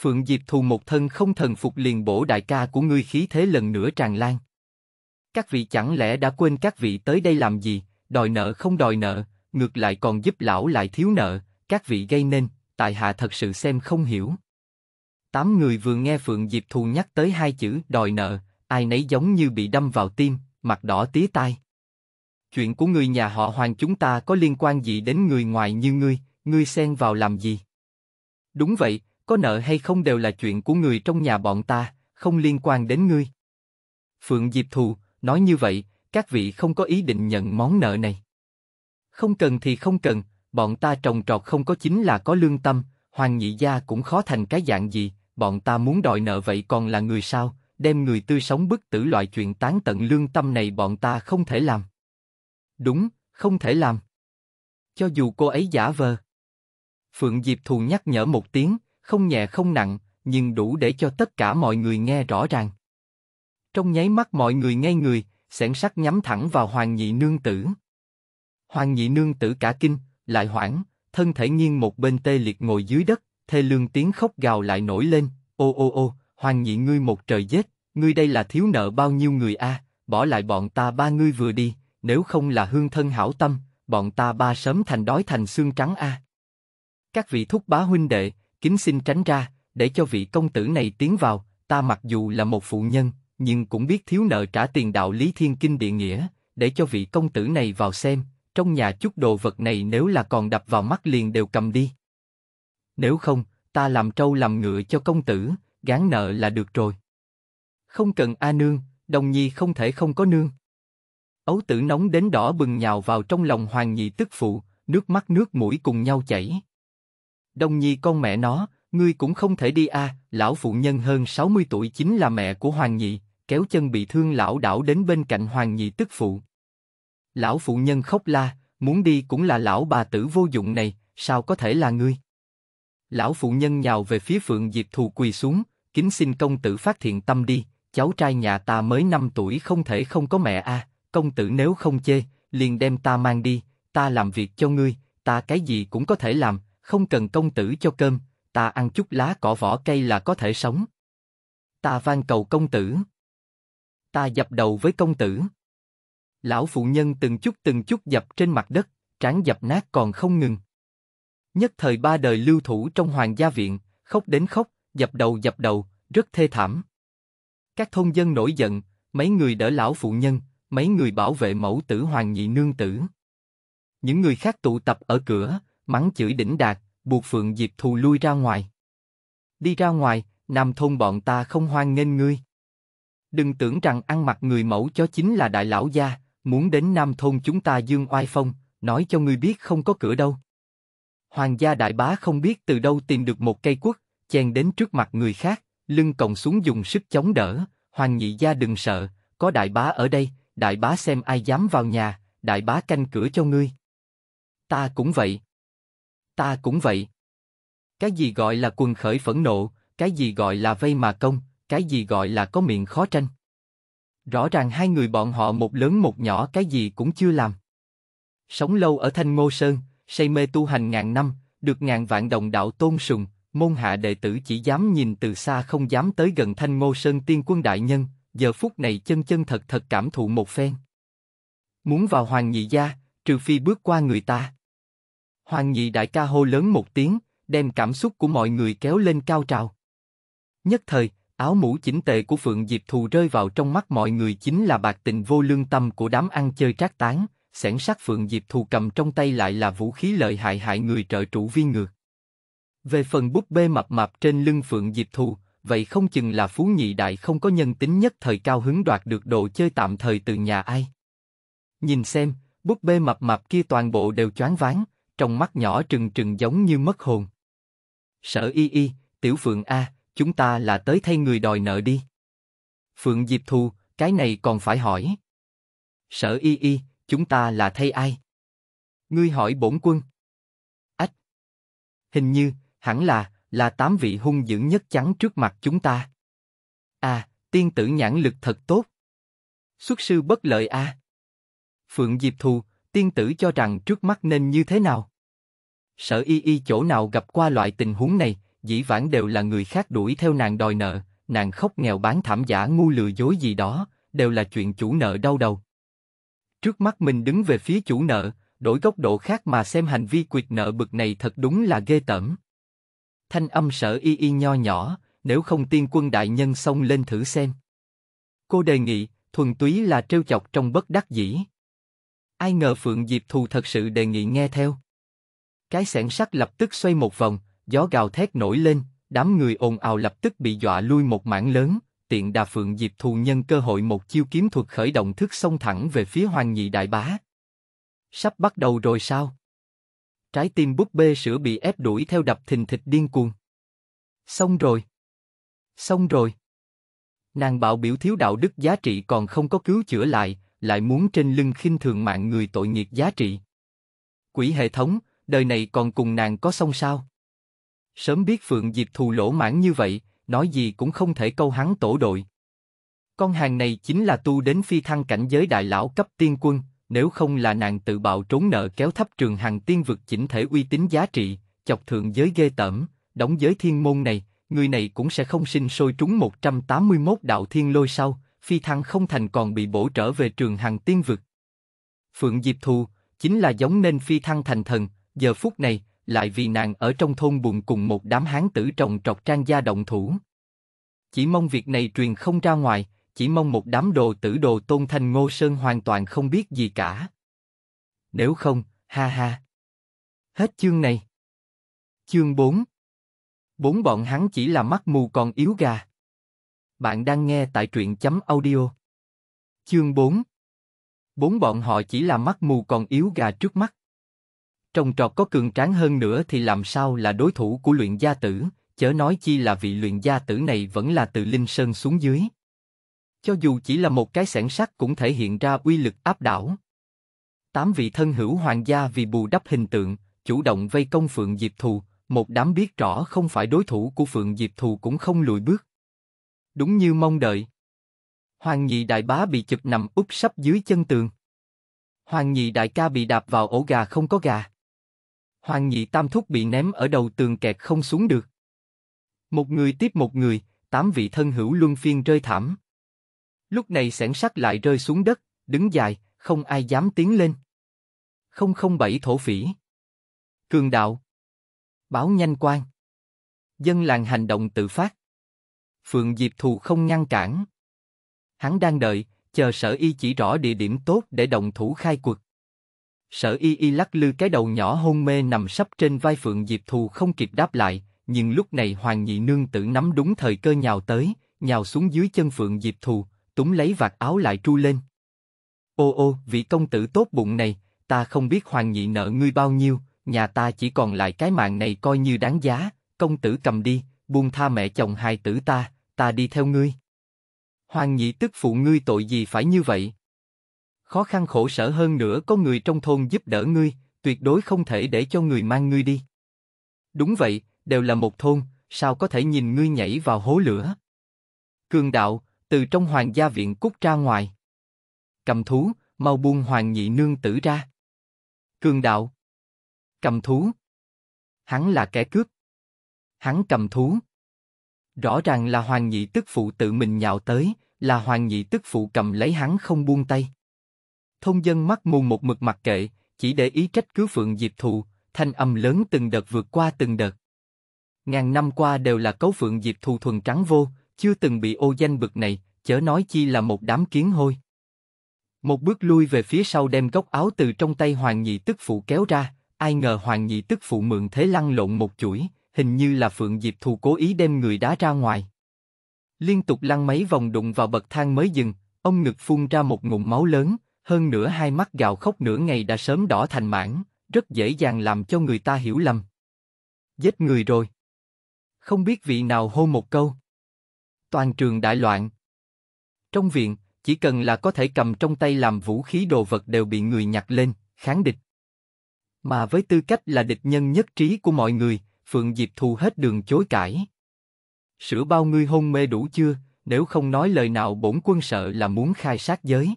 Phượng Diệp Thù một thân không thần phục liền bổ đại ca của ngươi khí thế lần nữa tràn lan. Các vị chẳng lẽ đã quên các vị tới đây làm gì, đòi nợ không đòi nợ, ngược lại còn giúp lão lại thiếu nợ, các vị gây nên, tại hạ thật sự xem không hiểu. Tám người vừa nghe Phượng Diệp Thù nhắc tới hai chữ đòi nợ, ai nấy giống như bị đâm vào tim, mặt đỏ tía tai. Chuyện của người nhà họ hoàng chúng ta có liên quan gì đến người ngoài như ngươi, ngươi xen vào làm gì? Đúng vậy, có nợ hay không đều là chuyện của người trong nhà bọn ta, không liên quan đến ngươi. Phượng Diệp Thù, Nói như vậy, các vị không có ý định nhận món nợ này. Không cần thì không cần, bọn ta trồng trọt không có chính là có lương tâm, hoàng nhị gia cũng khó thành cái dạng gì, bọn ta muốn đòi nợ vậy còn là người sao, đem người tươi sống bức tử loại chuyện tán tận lương tâm này bọn ta không thể làm. Đúng, không thể làm. Cho dù cô ấy giả vờ. Phượng Diệp Thù nhắc nhở một tiếng, không nhẹ không nặng, nhưng đủ để cho tất cả mọi người nghe rõ ràng. Trong nháy mắt mọi người ngay người, xẻn sắc nhắm thẳng vào Hoàng Nhị Nương Tử. Hoàng Nhị Nương Tử cả kinh, lại hoảng, thân thể nghiêng một bên tê liệt ngồi dưới đất, thê lương tiếng khóc gào lại nổi lên, ô ô ô, Hoàng Nhị ngươi một trời giết, ngươi đây là thiếu nợ bao nhiêu người a? bỏ lại bọn ta ba ngươi vừa đi, nếu không là hương thân hảo tâm, bọn ta ba sớm thành đói thành xương trắng a. Các vị thúc bá huynh đệ, kính xin tránh ra, để cho vị công tử này tiến vào, ta mặc dù là một phụ nhân, nhưng cũng biết thiếu nợ trả tiền đạo lý thiên kinh địa nghĩa, để cho vị công tử này vào xem, trong nhà chút đồ vật này nếu là còn đập vào mắt liền đều cầm đi. Nếu không, ta làm trâu làm ngựa cho công tử, gán nợ là được rồi. Không cần A Nương, đồng nhi không thể không có nương. Ấu tử nóng đến đỏ bừng nhào vào trong lòng hoàng nhị tức phụ, nước mắt nước mũi cùng nhau chảy. Đồng nhi con mẹ nó, Ngươi cũng không thể đi a à, lão phụ nhân hơn 60 tuổi chính là mẹ của Hoàng Nhị, kéo chân bị thương lão đảo đến bên cạnh Hoàng Nhị tức phụ. Lão phụ nhân khóc la, muốn đi cũng là lão bà tử vô dụng này, sao có thể là ngươi? Lão phụ nhân nhào về phía Phượng Diệp Thù quỳ xuống, kính xin công tử phát thiện tâm đi, cháu trai nhà ta mới 5 tuổi không thể không có mẹ a, à, công tử nếu không chê, liền đem ta mang đi, ta làm việc cho ngươi, ta cái gì cũng có thể làm, không cần công tử cho cơm, ta ăn chút lá cỏ vỏ cây là có thể sống. Ta van cầu công tử. Ta dập đầu với công tử. Lão phụ nhân từng chút từng chút dập trên mặt đất, trán dập nát còn không ngừng. Nhất thời ba đời lưu thủ trong hoàng gia viện, khóc đến khóc, dập đầu dập đầu, rất thê thảm. Các thôn dân nổi giận, mấy người đỡ lão phụ nhân, mấy người bảo vệ mẫu tử hoàng nhị nương tử. Những người khác tụ tập ở cửa, mắng chửi đỉnh đạt, buộc Phượng Diệp thù lui ra ngoài. Đi ra ngoài, Nam thôn bọn ta không hoan nghênh ngươi. Đừng tưởng rằng ăn mặc người mẫu cho chính là đại lão gia, muốn đến Nam thôn chúng ta dương oai phong, nói cho ngươi biết không có cửa đâu. Hoàng gia đại bá không biết từ đâu tìm được một cây quất, chen đến trước mặt người khác, lưng còng xuống dùng sức chống đỡ. Hoàng nhị gia đừng sợ, có đại bá ở đây, đại bá xem ai dám vào nhà, đại bá canh cửa cho ngươi. Ta cũng vậy. Ta cũng vậy. Cái gì gọi là quần khởi phẫn nộ, cái gì gọi là vây mà công, cái gì gọi là có miệng khó tranh. Rõ ràng hai người bọn họ một lớn một nhỏ cái gì cũng chưa làm. Sống lâu ở Thanh Ngô Sơn, say mê tu hành ngàn năm, được ngàn vạn đồng đạo tôn sùng, môn hạ đệ tử chỉ dám nhìn từ xa không dám tới gần Thanh Ngô Sơn tiên quân đại nhân, giờ phút này chân chân thật thật cảm thụ một phen. Muốn vào hoàng nhị gia, trừ phi bước qua người ta. Hoàng nhị đại ca hô lớn một tiếng, đem cảm xúc của mọi người kéo lên cao trào. Nhất thời, áo mũ chỉnh tề của Phượng Diệp Thù rơi vào trong mắt mọi người chính là bạc tình vô lương tâm của đám ăn chơi trác tán, sẻn sát Phượng Diệp Thù cầm trong tay lại là vũ khí lợi hại hại người trợ trụ viên ngược. Về phần búp bê mập mạp trên lưng Phượng Diệp Thù, vậy không chừng là Phú Nhị Đại không có nhân tính nhất thời cao hứng đoạt được đồ chơi tạm thời từ nhà ai. Nhìn xem, búp bê mập mạp kia toàn bộ đều choáng váng, trong mắt nhỏ trừng trừng giống như mất hồn. Sở y y, tiểu phượng A, chúng ta là tới thay người đòi nợ đi. Phượng Diệp Thu, cái này còn phải hỏi. Sở y y, chúng ta là thay ai? Ngươi hỏi bổn quân. Ách. Hình như, hẳn là, là tám vị hung dữ nhất chắn trước mặt chúng ta. a à, tiên tử nhãn lực thật tốt. Xuất sư bất lợi a. Phượng Diệp Thu, tiên tử cho rằng trước mắt nên như thế nào? Sở y y chỗ nào gặp qua loại tình huống này, dĩ vãng đều là người khác đuổi theo nàng đòi nợ, nàng khóc nghèo bán thảm giả ngu lừa dối gì đó, đều là chuyện chủ nợ đau đầu. Trước mắt mình đứng về phía chủ nợ, đổi góc độ khác mà xem hành vi quyệt nợ bực này thật đúng là ghê tởm. Thanh âm sở y y nho nhỏ, nếu không tiên quân đại nhân xông lên thử xem. Cô đề nghị, thuần túy là trêu chọc trong bất đắc dĩ ai ngờ Phượng Diệp Thù thật sự đề nghị nghe theo. Cái sẻn sắt lập tức xoay một vòng, gió gào thét nổi lên, đám người ồn ào lập tức bị dọa lui một mảng lớn, tiện đà Phượng Diệp Thù nhân cơ hội một chiêu kiếm thuật khởi động thức xông thẳng về phía Hoàng Nhị Đại Bá. Sắp bắt đầu rồi sao? Trái tim búp bê sữa bị ép đuổi theo đập thình thịch điên cuồng. Xong rồi. Xong rồi. Nàng bạo biểu thiếu đạo đức giá trị còn không có cứu chữa lại, lại muốn trên lưng khinh thường mạng người tội nghiệp giá trị. Quỷ hệ thống, đời này còn cùng nàng có xong sao? Sớm biết Phượng Diệp thù lỗ mãn như vậy, nói gì cũng không thể câu hắn tổ đội. Con hàng này chính là tu đến phi thăng cảnh giới đại lão cấp tiên quân, nếu không là nàng tự bạo trốn nợ kéo thấp trường hàng tiên vực chỉnh thể uy tín giá trị, chọc thượng giới ghê tởm, đóng giới thiên môn này, người này cũng sẽ không sinh sôi trúng 181 đạo thiên lôi sau, phi thăng không thành còn bị bổ trở về trường hằng tiên vực. Phượng Diệp Thu chính là giống nên phi thăng thành thần, giờ phút này, lại vì nàng ở trong thôn buồn cùng một đám hán tử trồng trọt trang gia động thủ. Chỉ mong việc này truyền không ra ngoài, chỉ mong một đám đồ tử đồ tôn thanh ngô sơn hoàn toàn không biết gì cả. Nếu không, ha ha. Hết chương này. Chương 4 Bốn bọn hắn chỉ là mắt mù còn yếu gà. Bạn đang nghe tại truyện chấm audio. Chương 4 Bốn bọn họ chỉ là mắt mù còn yếu gà trước mắt. trong trọt có cường tráng hơn nữa thì làm sao là đối thủ của luyện gia tử, chớ nói chi là vị luyện gia tử này vẫn là từ Linh Sơn xuống dưới. Cho dù chỉ là một cái sản sắt cũng thể hiện ra uy lực áp đảo. Tám vị thân hữu hoàng gia vì bù đắp hình tượng, chủ động vây công Phượng Diệp Thù, một đám biết rõ không phải đối thủ của Phượng Diệp Thù cũng không lùi bước đúng như mong đợi. Hoàng nhị đại bá bị chụp nằm úp sấp dưới chân tường. Hoàng nhị đại ca bị đạp vào ổ gà không có gà. Hoàng nhị tam thúc bị ném ở đầu tường kẹt không xuống được. Một người tiếp một người, tám vị thân hữu luân phiên rơi thảm. Lúc này sẻn sắt lại rơi xuống đất, đứng dài, không ai dám tiến lên. Không không bảy thổ phỉ. Cường đạo. Báo nhanh quan. Dân làng hành động tự phát. Phượng Diệp Thù không ngăn cản. Hắn đang đợi, chờ sở y chỉ rõ địa điểm tốt để đồng thủ khai cuộc. Sở y y lắc lư cái đầu nhỏ hôn mê nằm sắp trên vai Phượng Diệp Thù không kịp đáp lại, nhưng lúc này Hoàng Nhị Nương tử nắm đúng thời cơ nhào tới, nhào xuống dưới chân Phượng Diệp Thù, túm lấy vạt áo lại tru lên. Ô ô, vị công tử tốt bụng này, ta không biết Hoàng Nhị nợ ngươi bao nhiêu, nhà ta chỉ còn lại cái mạng này coi như đáng giá, công tử cầm đi, buông tha mẹ chồng hai tử ta, ta đi theo ngươi. Hoàng nhị tức phụ ngươi tội gì phải như vậy? Khó khăn khổ sở hơn nữa có người trong thôn giúp đỡ ngươi, tuyệt đối không thể để cho người mang ngươi đi. Đúng vậy, đều là một thôn, sao có thể nhìn ngươi nhảy vào hố lửa? Cường đạo, từ trong hoàng gia viện cút ra ngoài. Cầm thú, mau buông hoàng nhị nương tử ra. Cường đạo. Cầm thú. Hắn là kẻ cướp. Hắn cầm thú. Rõ ràng là Hoàng Nhị Tức Phụ tự mình nhào tới, là Hoàng Nhị Tức Phụ cầm lấy hắn không buông tay. Thông dân mắt mù một mực mặt kệ, chỉ để ý trách cứ Phượng Diệp Thụ, thanh âm lớn từng đợt vượt qua từng đợt. Ngàn năm qua đều là cấu Phượng Diệp Thụ thuần trắng vô, chưa từng bị ô danh bực này, chớ nói chi là một đám kiến hôi. Một bước lui về phía sau đem góc áo từ trong tay Hoàng Nhị Tức Phụ kéo ra, ai ngờ Hoàng Nhị Tức Phụ mượn thế lăn lộn một chuỗi, hình như là Phượng Diệp Thù cố ý đem người đá ra ngoài. Liên tục lăn mấy vòng đụng vào bậc thang mới dừng, ông ngực phun ra một ngụm máu lớn, hơn nữa hai mắt gào khóc nửa ngày đã sớm đỏ thành mảng, rất dễ dàng làm cho người ta hiểu lầm. Giết người rồi. Không biết vị nào hô một câu. Toàn trường đại loạn. Trong viện, chỉ cần là có thể cầm trong tay làm vũ khí đồ vật đều bị người nhặt lên, kháng địch. Mà với tư cách là địch nhân nhất trí của mọi người, Phượng Diệp thu hết đường chối cãi. Sửa bao ngươi hôn mê đủ chưa, nếu không nói lời nào bổn quân sợ là muốn khai sát giới.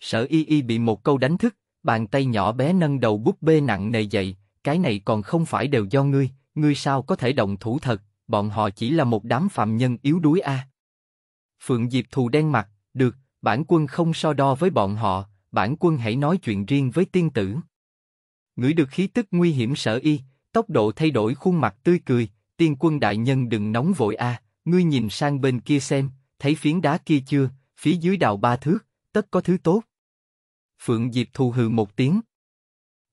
Sở y y bị một câu đánh thức, bàn tay nhỏ bé nâng đầu búp bê nặng nề dậy, cái này còn không phải đều do ngươi, ngươi sao có thể động thủ thật, bọn họ chỉ là một đám phạm nhân yếu đuối a. Phượng Diệp thù đen mặt, được, bản quân không so đo với bọn họ, bản quân hãy nói chuyện riêng với tiên tử. Ngửi được khí tức nguy hiểm sở y, tốc độ thay đổi khuôn mặt tươi cười, tiên quân đại nhân đừng nóng vội a, ngươi nhìn sang bên kia xem, thấy phiến đá kia chưa, phía dưới đào ba thước, tất có thứ tốt. Phượng Diệp thù hừ một tiếng.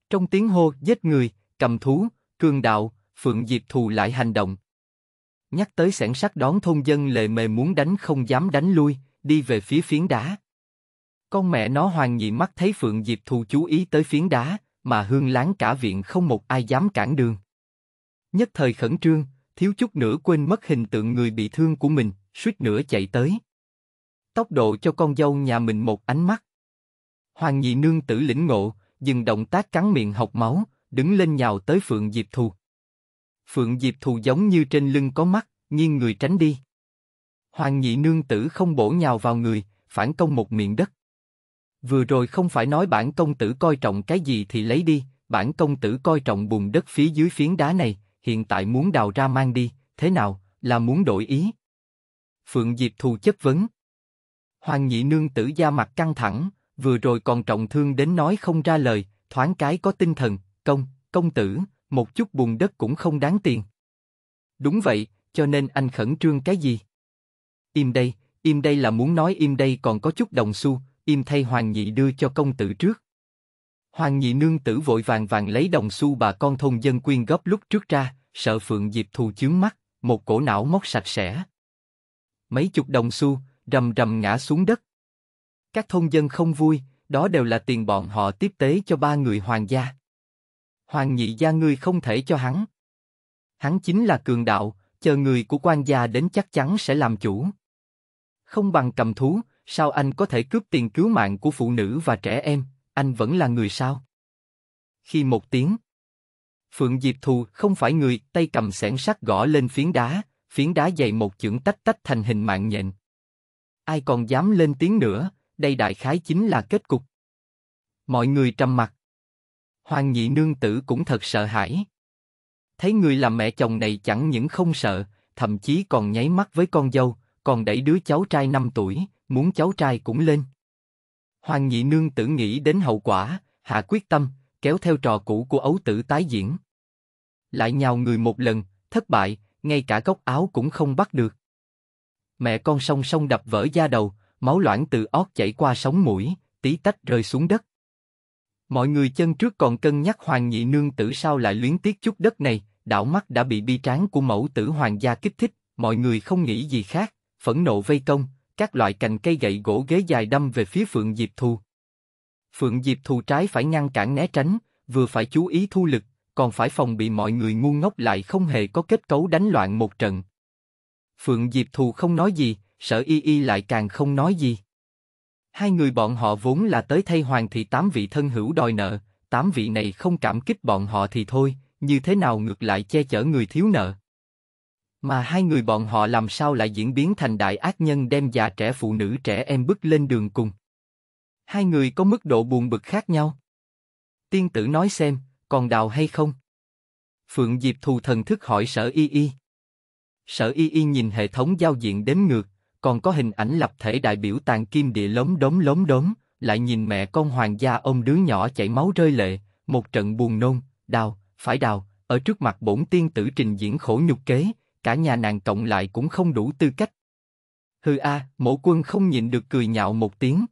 Trong tiếng hô giết người, cầm thú, cương đạo, Phượng Diệp thù lại hành động. Nhắc tới sản sắc đón thôn dân lệ mề muốn đánh không dám đánh lui, đi về phía phiến đá. Con mẹ nó hoàng nhị mắt thấy Phượng Diệp thù chú ý tới phiến đá, mà hương láng cả viện không một ai dám cản đường. Nhất thời khẩn trương, thiếu chút nữa quên mất hình tượng người bị thương của mình, suýt nữa chạy tới. Tốc độ cho con dâu nhà mình một ánh mắt. Hoàng nhị nương tử lĩnh ngộ, dừng động tác cắn miệng học máu, đứng lên nhào tới Phượng Diệp Thù. Phượng Diệp Thù giống như trên lưng có mắt, nghiêng người tránh đi. Hoàng nhị nương tử không bổ nhào vào người, phản công một miệng đất. Vừa rồi không phải nói bản công tử coi trọng cái gì thì lấy đi, bản công tử coi trọng bùn đất phía dưới phiến đá này, hiện tại muốn đào ra mang đi, thế nào, là muốn đổi ý. Phượng Diệp Thù chất vấn. Hoàng nhị nương tử da mặt căng thẳng, vừa rồi còn trọng thương đến nói không ra lời, thoáng cái có tinh thần, công, công tử, một chút bùn đất cũng không đáng tiền. Đúng vậy, cho nên anh khẩn trương cái gì? Im đây, im đây là muốn nói im đây còn có chút đồng xu, im thay hoàng nhị đưa cho công tử trước. Hoàng nhị nương tử vội vàng vàng lấy đồng xu bà con thôn dân quyên góp lúc trước ra, sợ phượng diệp thù chướng mắt, một cổ não móc sạch sẽ. Mấy chục đồng xu, rầm rầm ngã xuống đất. Các thôn dân không vui, đó đều là tiền bọn họ tiếp tế cho ba người hoàng gia. Hoàng nhị gia ngươi không thể cho hắn. Hắn chính là cường đạo, chờ người của quan gia đến chắc chắn sẽ làm chủ. Không bằng cầm thú, sao anh có thể cướp tiền cứu mạng của phụ nữ và trẻ em, anh vẫn là người sao? Khi một tiếng, Phượng Diệp Thù không phải người, tay cầm xẻng sắt gõ lên phiến đá, phiến đá dày một chưởng tách tách thành hình mạng nhện. Ai còn dám lên tiếng nữa, đây đại khái chính là kết cục. Mọi người trầm mặt. Hoàng nhị nương tử cũng thật sợ hãi. Thấy người làm mẹ chồng này chẳng những không sợ, thậm chí còn nháy mắt với con dâu, còn đẩy đứa cháu trai 5 tuổi, muốn cháu trai cũng lên. Hoàng nhị nương tử nghĩ đến hậu quả, hạ quyết tâm, kéo theo trò cũ của ấu tử tái diễn. Lại nhào người một lần, thất bại, ngay cả góc áo cũng không bắt được. Mẹ con song song đập vỡ da đầu, máu loãng từ ót chảy qua sống mũi, tí tách rơi xuống đất. Mọi người chân trước còn cân nhắc hoàng nhị nương tử sao lại luyến tiếc chút đất này, đảo mắt đã bị bi tráng của mẫu tử hoàng gia kích thích, mọi người không nghĩ gì khác, phẫn nộ vây công, các loại cành cây gậy gỗ ghế dài đâm về phía Phượng Diệp Thù. Phượng Diệp Thù trái phải ngăn cản né tránh, vừa phải chú ý thu lực, còn phải phòng bị mọi người ngu ngốc lại không hề có kết cấu đánh loạn một trận. Phượng Diệp Thù không nói gì, sở y y lại càng không nói gì. Hai người bọn họ vốn là tới thay hoàng thị tám vị thân hữu đòi nợ, tám vị này không cảm kích bọn họ thì thôi, như thế nào ngược lại che chở người thiếu nợ. Mà hai người bọn họ làm sao lại diễn biến thành đại ác nhân đem già trẻ phụ nữ trẻ em bước lên đường cùng? Hai người có mức độ buồn bực khác nhau. Tiên tử nói xem, còn đào hay không? Phượng Diệp thù thần thức hỏi sở y y. Sở y y nhìn hệ thống giao diện đến ngược, còn có hình ảnh lập thể đại biểu tàn kim địa lốm đốm lốm đốm, lại nhìn mẹ con hoàng gia ông đứa nhỏ chảy máu rơi lệ, một trận buồn nôn, đào, phải đào, ở trước mặt bổn tiên tử trình diễn khổ nhục kế, cả nhà nàng cộng lại cũng không đủ tư cách. Hừ a, à, quân không nhịn được cười nhạo một tiếng.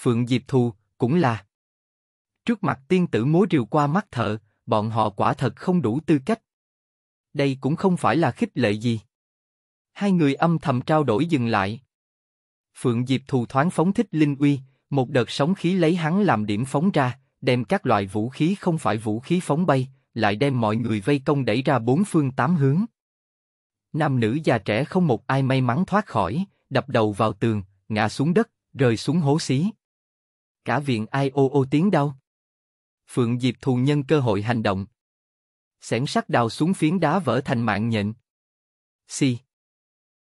Phượng Diệp Thù, cũng là. Trước mặt tiên tử múa rìu qua mắt thợ, bọn họ quả thật không đủ tư cách. Đây cũng không phải là khích lệ gì. Hai người âm thầm trao đổi dừng lại. Phượng Diệp Thù thoáng phóng thích linh uy, một đợt sóng khí lấy hắn làm điểm phóng ra, đem các loại vũ khí không phải vũ khí phóng bay, lại đem mọi người vây công đẩy ra bốn phương tám hướng. Nam nữ già trẻ không một ai may mắn thoát khỏi, đập đầu vào tường, ngã xuống đất, rơi xuống hố xí. Cả viện ai ô ô tiếng đau. Phượng Diệp thù nhân cơ hội hành động. Xẻng sắc đào xuống phiến đá vỡ thành mạng nhện. Si.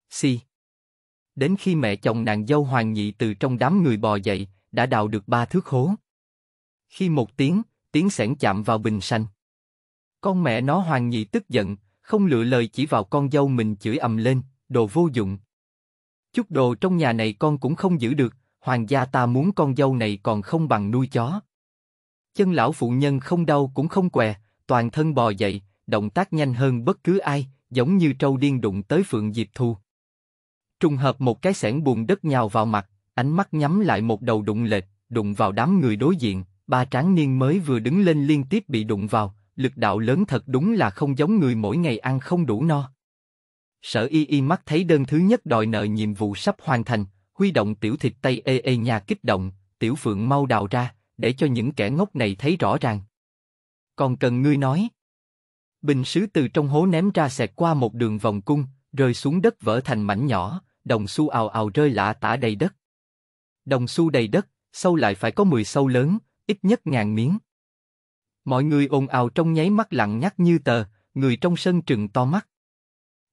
Si. Đến khi mẹ chồng nàng dâu hoàng nhị từ trong đám người bò dậy, đã đào được ba thước hố. Khi một tiếng, tiếng xẻng chạm vào bình xanh. Con mẹ nó hoàng nhị tức giận, không lựa lời chỉ vào con dâu mình chửi ầm lên, đồ vô dụng. Chút đồ trong nhà này con cũng không giữ được, hoàng gia ta muốn con dâu này còn không bằng nuôi chó. Chân lão phụ nhân không đau cũng không què, toàn thân bò dậy, động tác nhanh hơn bất cứ ai, giống như trâu điên đụng tới phượng diệp thu. Trùng hợp một cái sẻn bùn đất nhào vào mặt, ánh mắt nhắm lại một đầu đụng lệch, đụng vào đám người đối diện, ba tráng niên mới vừa đứng lên liên tiếp bị đụng vào, lực đạo lớn thật đúng là không giống người mỗi ngày ăn không đủ no. Sở y y mắt thấy đơn thứ nhất đòi nợ nhiệm vụ sắp hoàn thành, huy động tiểu thịt tây ê ê nhà kích động, tiểu phượng mau đào ra, để cho những kẻ ngốc này thấy rõ ràng. Còn cần ngươi nói. Bình sứ từ trong hố ném ra xẹt qua một đường vòng cung, rơi xuống đất vỡ thành mảnh nhỏ, đồng xu ào ào rơi lạ tả đầy đất. Đồng xu đầy đất, sâu lại phải có 10 sâu lớn, ít nhất ngàn miếng. Mọi người ồn ào trong nháy mắt lặng nhắc như tờ, người trong sân trừng to mắt.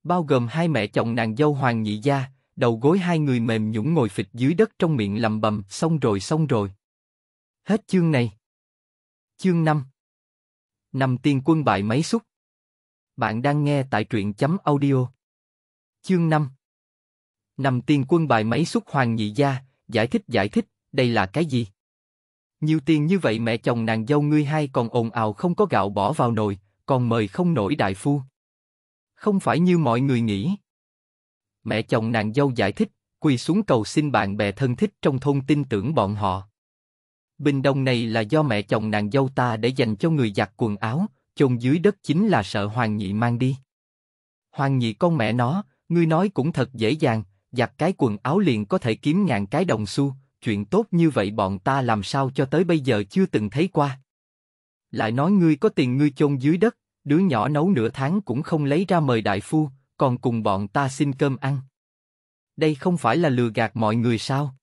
Bao gồm hai mẹ chồng nàng dâu Hoàng Nhị Gia, đầu gối hai người mềm nhũn ngồi phịch dưới đất trong miệng lầm bầm, xong rồi xong rồi. Hết chương này. Chương 5 Năm tiên quân bại máy xúc. Bạn đang nghe tại truyện chấm audio. Chương 5 Năm tiên quân bại máy xúc hoàng nhị gia, giải thích giải thích, đây là cái gì? Nhiều tiền như vậy mẹ chồng nàng dâu ngươi hai còn ồn ào không có gạo bỏ vào nồi, còn mời không nổi đại phu. Không phải như mọi người nghĩ. Mẹ chồng nàng dâu giải thích, quỳ xuống cầu xin bạn bè thân thích trong thôn tin tưởng bọn họ. Bình đồng này là do mẹ chồng nàng dâu ta để dành cho người giặt quần áo, chôn dưới đất chính là sợ Hoàng Nhị mang đi. Hoàng Nhị con mẹ nó, ngươi nói cũng thật dễ dàng, giặt cái quần áo liền có thể kiếm ngàn cái đồng xu, chuyện tốt như vậy bọn ta làm sao cho tới bây giờ chưa từng thấy qua. Lại nói ngươi có tiền ngươi chôn dưới đất, đứa nhỏ nấu nửa tháng cũng không lấy ra mời đại phu, còn cùng bọn ta xin cơm ăn. Đây không phải là lừa gạt mọi người sao?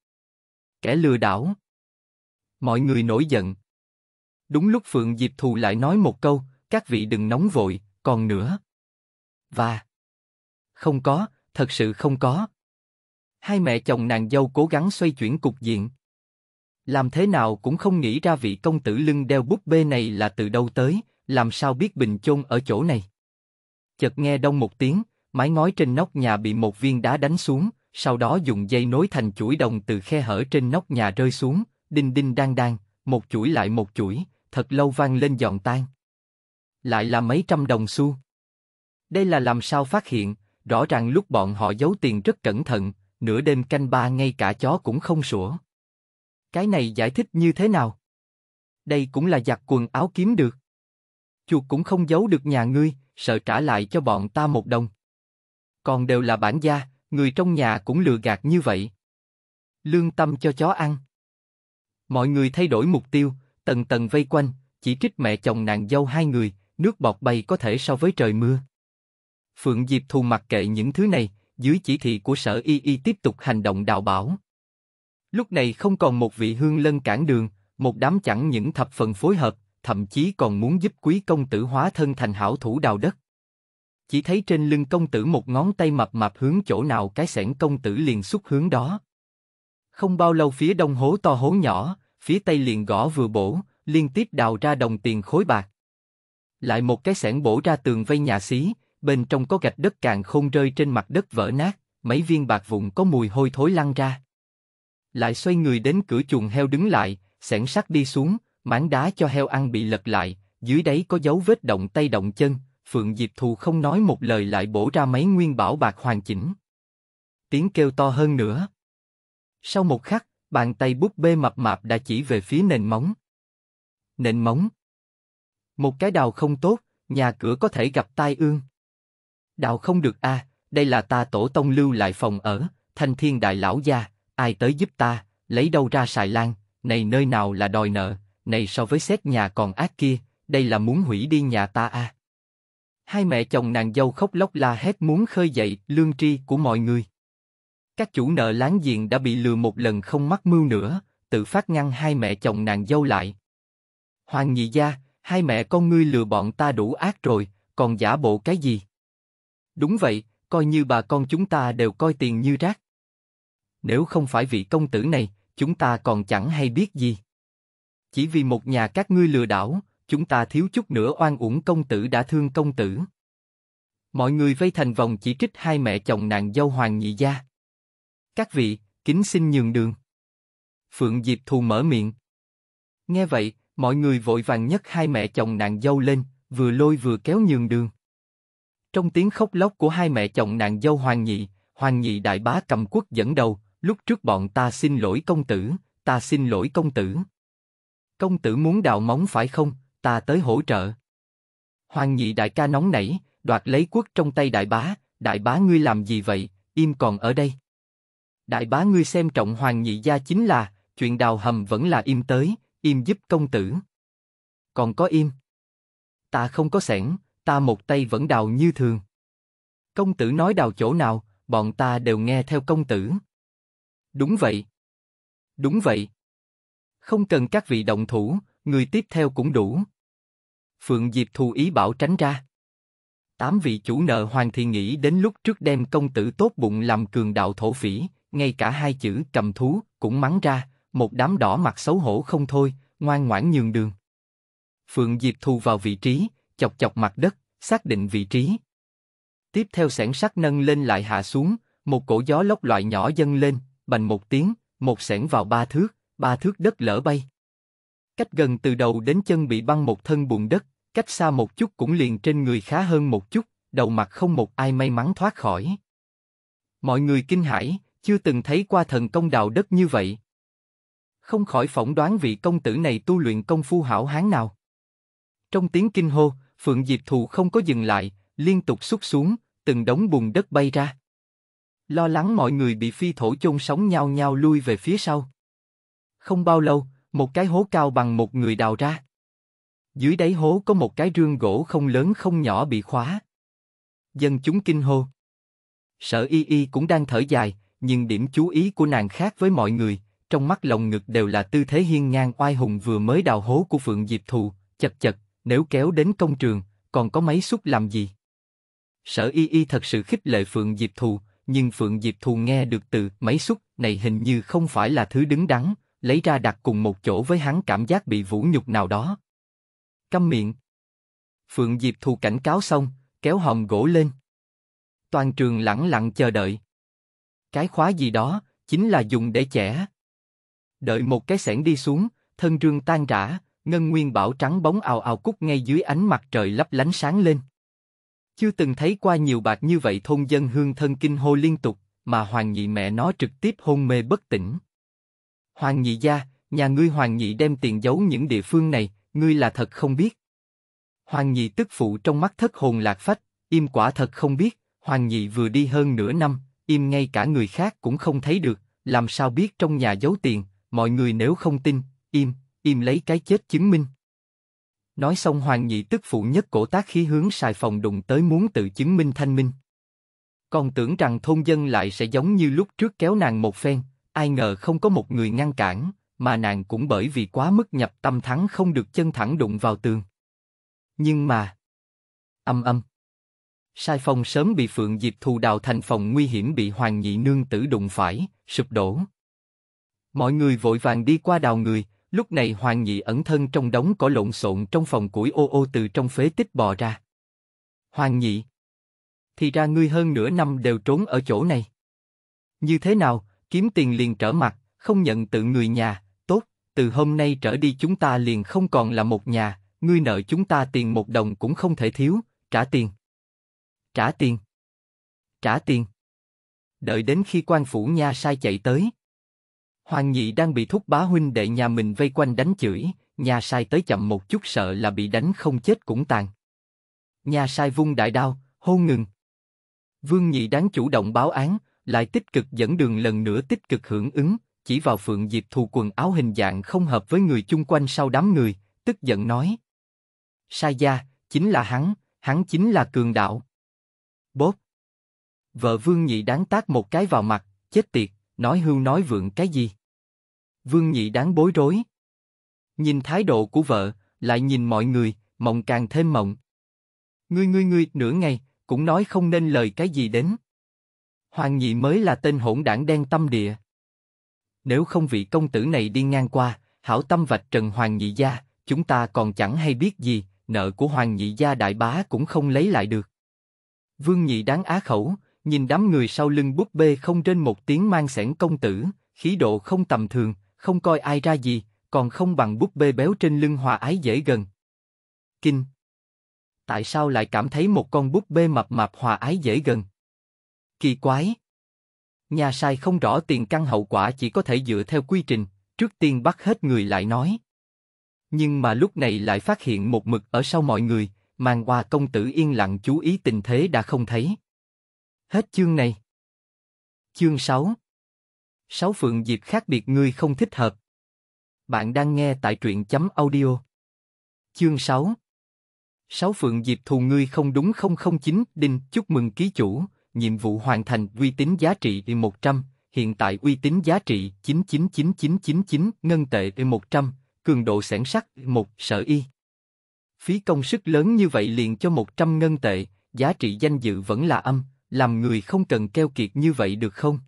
Kẻ lừa đảo. Mọi người nổi giận. Đúng lúc Phượng Diệp Thù lại nói một câu, các vị đừng nóng vội, còn nữa. Và... Không có, thật sự không có hai mẹ chồng nàng dâu cố gắng xoay chuyển cục diện. Làm thế nào cũng không nghĩ ra vị công tử lưng đeo búp bê này là từ đâu tới, làm sao biết bình chôn ở chỗ này. Chợt nghe đông một tiếng, mái ngói trên nóc nhà bị một viên đá đánh xuống, sau đó dùng dây nối thành chuỗi đồng từ khe hở trên nóc nhà rơi xuống, đinh đinh đang đang, một chuỗi lại một chuỗi, thật lâu vang lên giòn tan. Lại là mấy trăm đồng xu. Đây là làm sao phát hiện, rõ ràng lúc bọn họ giấu tiền rất cẩn thận, nửa đêm canh ba ngay cả chó cũng không sủa. Cái này giải thích như thế nào? Đây cũng là giặt quần áo kiếm được. Chuột cũng không giấu được nhà ngươi, sợ trả lại cho bọn ta một đồng. Còn đều là bản gia, người trong nhà cũng lừa gạt như vậy. Lương tâm cho chó ăn. Mọi người thay đổi mục tiêu, tầng tầng vây quanh, chỉ trích mẹ chồng nàng dâu hai người, nước bọt bay có thể so với trời mưa. Phượng Diệp thù mặc kệ những thứ này, dưới chỉ thị của sở y y tiếp tục hành động đào bảo. Lúc này không còn một vị hương lân cản đường, một đám chẳng những thập phần phối hợp, thậm chí còn muốn giúp quý công tử hóa thân thành hảo thủ đào đất. Chỉ thấy trên lưng công tử một ngón tay mập mạp hướng chỗ nào cái sẻn công tử liền xuất hướng đó. Không bao lâu phía đông hố to hố nhỏ, phía tây liền gõ vừa bổ, liên tiếp đào ra đồng tiền khối bạc. Lại một cái sẻn bổ ra tường vây nhà xí, bên trong có gạch đất càng không rơi trên mặt đất vỡ nát, mấy viên bạc vụn có mùi hôi thối lăn ra. Lại xoay người đến cửa chuồng heo đứng lại, xẻng sắt đi xuống, mảng đá cho heo ăn bị lật lại, dưới đấy có dấu vết động tay động chân, Phượng Diệp Thù không nói một lời lại bổ ra mấy nguyên bảo bạc hoàn chỉnh. Tiếng kêu to hơn nữa. Sau một khắc, bàn tay búp bê mập mạp đã chỉ về phía nền móng. Nền móng. Một cái đào không tốt, nhà cửa có thể gặp tai ương. Đạo không được a, đây là ta tổ tông lưu lại phòng ở, thanh thiên đại lão gia, ai tới giúp ta, lấy đâu ra xài lan, này nơi nào là đòi nợ, này so với xét nhà còn ác kia, đây là muốn hủy đi nhà ta a. Hai mẹ chồng nàng dâu khóc lóc la hét muốn khơi dậy lương tri của mọi người. Các chủ nợ láng giềng đã bị lừa một lần không mắc mưu nữa, tự phát ngăn hai mẹ chồng nàng dâu lại. Hoàng nhị gia, hai mẹ con ngươi lừa bọn ta đủ ác rồi, còn giả bộ cái gì? Đúng vậy, coi như bà con chúng ta đều coi tiền như rác. Nếu không phải vị công tử này, chúng ta còn chẳng hay biết gì. Chỉ vì một nhà các ngươi lừa đảo, chúng ta thiếu chút nữa oan uổng công tử đã thương công tử. Mọi người vây thành vòng chỉ trích hai mẹ chồng nàng dâu hoàng nhị gia. Các vị, kính xin nhường đường. Phượng Diệp Thù mở miệng. Nghe vậy, mọi người vội vàng nhấc hai mẹ chồng nàng dâu lên, vừa lôi vừa kéo nhường đường. Trong tiếng khóc lóc của hai mẹ chồng nàng dâu Hoàng Nhị, Hoàng Nhị đại bá cầm quốc dẫn đầu, lúc trước bọn ta xin lỗi công tử, ta xin lỗi công tử. Công tử muốn đào móng phải không, ta tới hỗ trợ. Hoàng Nhị đại ca nóng nảy, đoạt lấy quốc trong tay đại bá, đại bá ngươi làm gì vậy, im còn ở đây. Đại bá ngươi xem trọng Hoàng Nhị gia chính là, chuyện đào hầm vẫn là im tới, im giúp công tử. Còn có im. Ta không có sẻn, ta một tay vẫn đào như thường. Công tử nói đào chỗ nào, bọn ta đều nghe theo công tử. Đúng vậy. Đúng vậy. Không cần các vị động thủ, người tiếp theo cũng đủ. Phượng Diệp thù ý bảo tránh ra. Tám vị chủ nợ hoàng thì nghĩ đến lúc trước đem công tử tốt bụng làm cường đạo thổ phỉ, ngay cả hai chữ cầm thú cũng mắng ra, một đám đỏ mặt xấu hổ không thôi, ngoan ngoãn nhường đường. Phượng Diệp thù vào vị trí, chọc chọc mặt đất, xác định vị trí. Tiếp theo sẻn sắt nâng lên lại hạ xuống, một cổ gió lốc loại nhỏ dâng lên, bành một tiếng, một sẻn vào ba thước, ba thước đất lỡ bay. Cách gần từ đầu đến chân bị băng một thân bùn đất, cách xa một chút cũng liền trên người khá hơn một chút, đầu mặt không một ai may mắn thoát khỏi. Mọi người kinh hãi, chưa từng thấy qua thần công đào đất như vậy. Không khỏi phỏng đoán vị công tử này tu luyện công phu hảo hán nào. Trong tiếng kinh hô, Phượng Diệp Thù không có dừng lại, liên tục xúc xuống, từng đống bùn đất bay ra. Lo lắng mọi người bị phi thổ chôn sống nhau nhau lui về phía sau. Không bao lâu, một cái hố cao bằng một người đào ra. Dưới đáy hố có một cái rương gỗ không lớn không nhỏ bị khóa. Dân chúng kinh hô. Sở y y cũng đang thở dài, nhưng điểm chú ý của nàng khác với mọi người, trong mắt lồng ngực đều là tư thế hiên ngang oai hùng vừa mới đào hố của Phượng Diệp Thù, chật chật, nếu kéo đến công trường, còn có máy xúc làm gì? Sở Y Y thật sự khích lệ Phượng Diệp Thù, nhưng Phượng Diệp Thù nghe được từ máy xúc này hình như không phải là thứ đứng đắn, lấy ra đặt cùng một chỗ với hắn cảm giác bị vũ nhục nào đó. Câm miệng. Phượng Diệp Thù cảnh cáo xong, kéo hòm gỗ lên. Toàn trường lặng lặng chờ đợi. Cái khóa gì đó, chính là dùng để chẻ. Đợi một cái sẻn đi xuống, thân rương tan rã, Ngân Nguyên Bảo trắng bóng ào ào cúc ngay dưới ánh mặt trời lấp lánh sáng lên. Chưa từng thấy qua nhiều bạc như vậy thôn dân hương thân kinh hô liên tục, mà Hoàng Nhị mẹ nó trực tiếp hôn mê bất tỉnh. Hoàng Nhị gia, nhà ngươi Hoàng Nhị đem tiền giấu những địa phương này, ngươi là thật không biết. Hoàng Nhị tức phụ trong mắt thất hồn lạc phách, im quả thật không biết, Hoàng Nhị vừa đi hơn nửa năm, im ngay cả người khác cũng không thấy được, làm sao biết trong nhà giấu tiền, mọi người nếu không tin, im, im lấy cái chết chứng minh. Nói xong Hoàng Nhị tức phụ nhất cổ tác khí hướng xài phòng đụng tới muốn tự chứng minh thanh minh. Còn tưởng rằng thôn dân lại sẽ giống như lúc trước kéo nàng một phen, ai ngờ không có một người ngăn cản, mà nàng cũng bởi vì quá mức nhập tâm thắng không được chân thẳng đụng vào tường. Nhưng mà... Âm âm. Sai phòng sớm bị Phượng Diệp thù đào thành phòng nguy hiểm bị Hoàng Nhị Nương tử đụng phải, sụp đổ. Mọi người vội vàng đi qua đào người, Lúc này Hoàng Nhị ẩn thân trong đống cỏ lộn xộn trong phòng củi ô ô từ trong phế tích bò ra. Hoàng Nhị! Thì ra ngươi hơn nửa năm đều trốn ở chỗ này. Như thế nào, kiếm tiền liền trở mặt, không nhận tự người nhà, tốt, từ hôm nay trở đi chúng ta liền không còn là một nhà, ngươi nợ chúng ta tiền một đồng cũng không thể thiếu, trả tiền. Trả tiền. Trả tiền. Đợi đến khi quan phủ nha sai chạy tới Hoàng nhị đang bị thúc bá huynh đệ nhà mình vây quanh đánh chửi, nhà sai tới chậm một chút sợ là bị đánh không chết cũng tàn. Nhà sai vung đại đao, hô ngừng. Vương nhị đáng chủ động báo án, lại tích cực dẫn đường lần nữa tích cực hưởng ứng, chỉ vào phượng diệp thù quần áo hình dạng không hợp với người chung quanh sau đám người, tức giận nói. Sai gia, chính là hắn, hắn chính là cường đạo. Bốp. Vợ vương nhị đáng tác một cái vào mặt, chết tiệt, nói hưu nói vượng cái gì. Vương Nhị đáng bối rối. Nhìn thái độ của vợ, lại nhìn mọi người, mộng càng thêm mộng. Ngươi ngươi ngươi nửa ngày, cũng nói không nên lời cái gì đến. Hoàng Nhị mới là tên hỗn đảng đen tâm địa. Nếu không vị công tử này đi ngang qua, hảo tâm vạch trần Hoàng Nhị gia, chúng ta còn chẳng hay biết gì, nợ của Hoàng Nhị gia đại bá cũng không lấy lại được. Vương Nhị đáng á khẩu, nhìn đám người sau lưng búp bê không trên một tiếng mang sẻn công tử, khí độ không tầm thường, không coi ai ra gì, còn không bằng búp bê béo trên lưng hòa ái dễ gần. Kinh. Tại sao lại cảm thấy một con búp bê mập mạp hòa ái dễ gần? Kỳ quái. Nhà sai không rõ tiền căn hậu quả chỉ có thể dựa theo quy trình, trước tiên bắt hết người lại nói. Nhưng mà lúc này lại phát hiện một mực ở sau mọi người, mang qua công tử yên lặng chú ý tình thế đã không thấy. Hết chương này. Chương 6 Sáu phượng diệp khác biệt ngươi không thích hợp. Bạn đang nghe tại truyện chấm audio. Chương 6 Sáu phượng diệp thù ngươi không đúng 009 Đinh chúc mừng ký chủ, nhiệm vụ hoàn thành uy tín giá trị 100, hiện tại uy tín giá trị 999999, ngân tệ 100, cường độ sản sắc 1 sở y. Phí công sức lớn như vậy liền cho 100 ngân tệ, giá trị danh dự vẫn là âm, làm người không cần keo kiệt như vậy được không?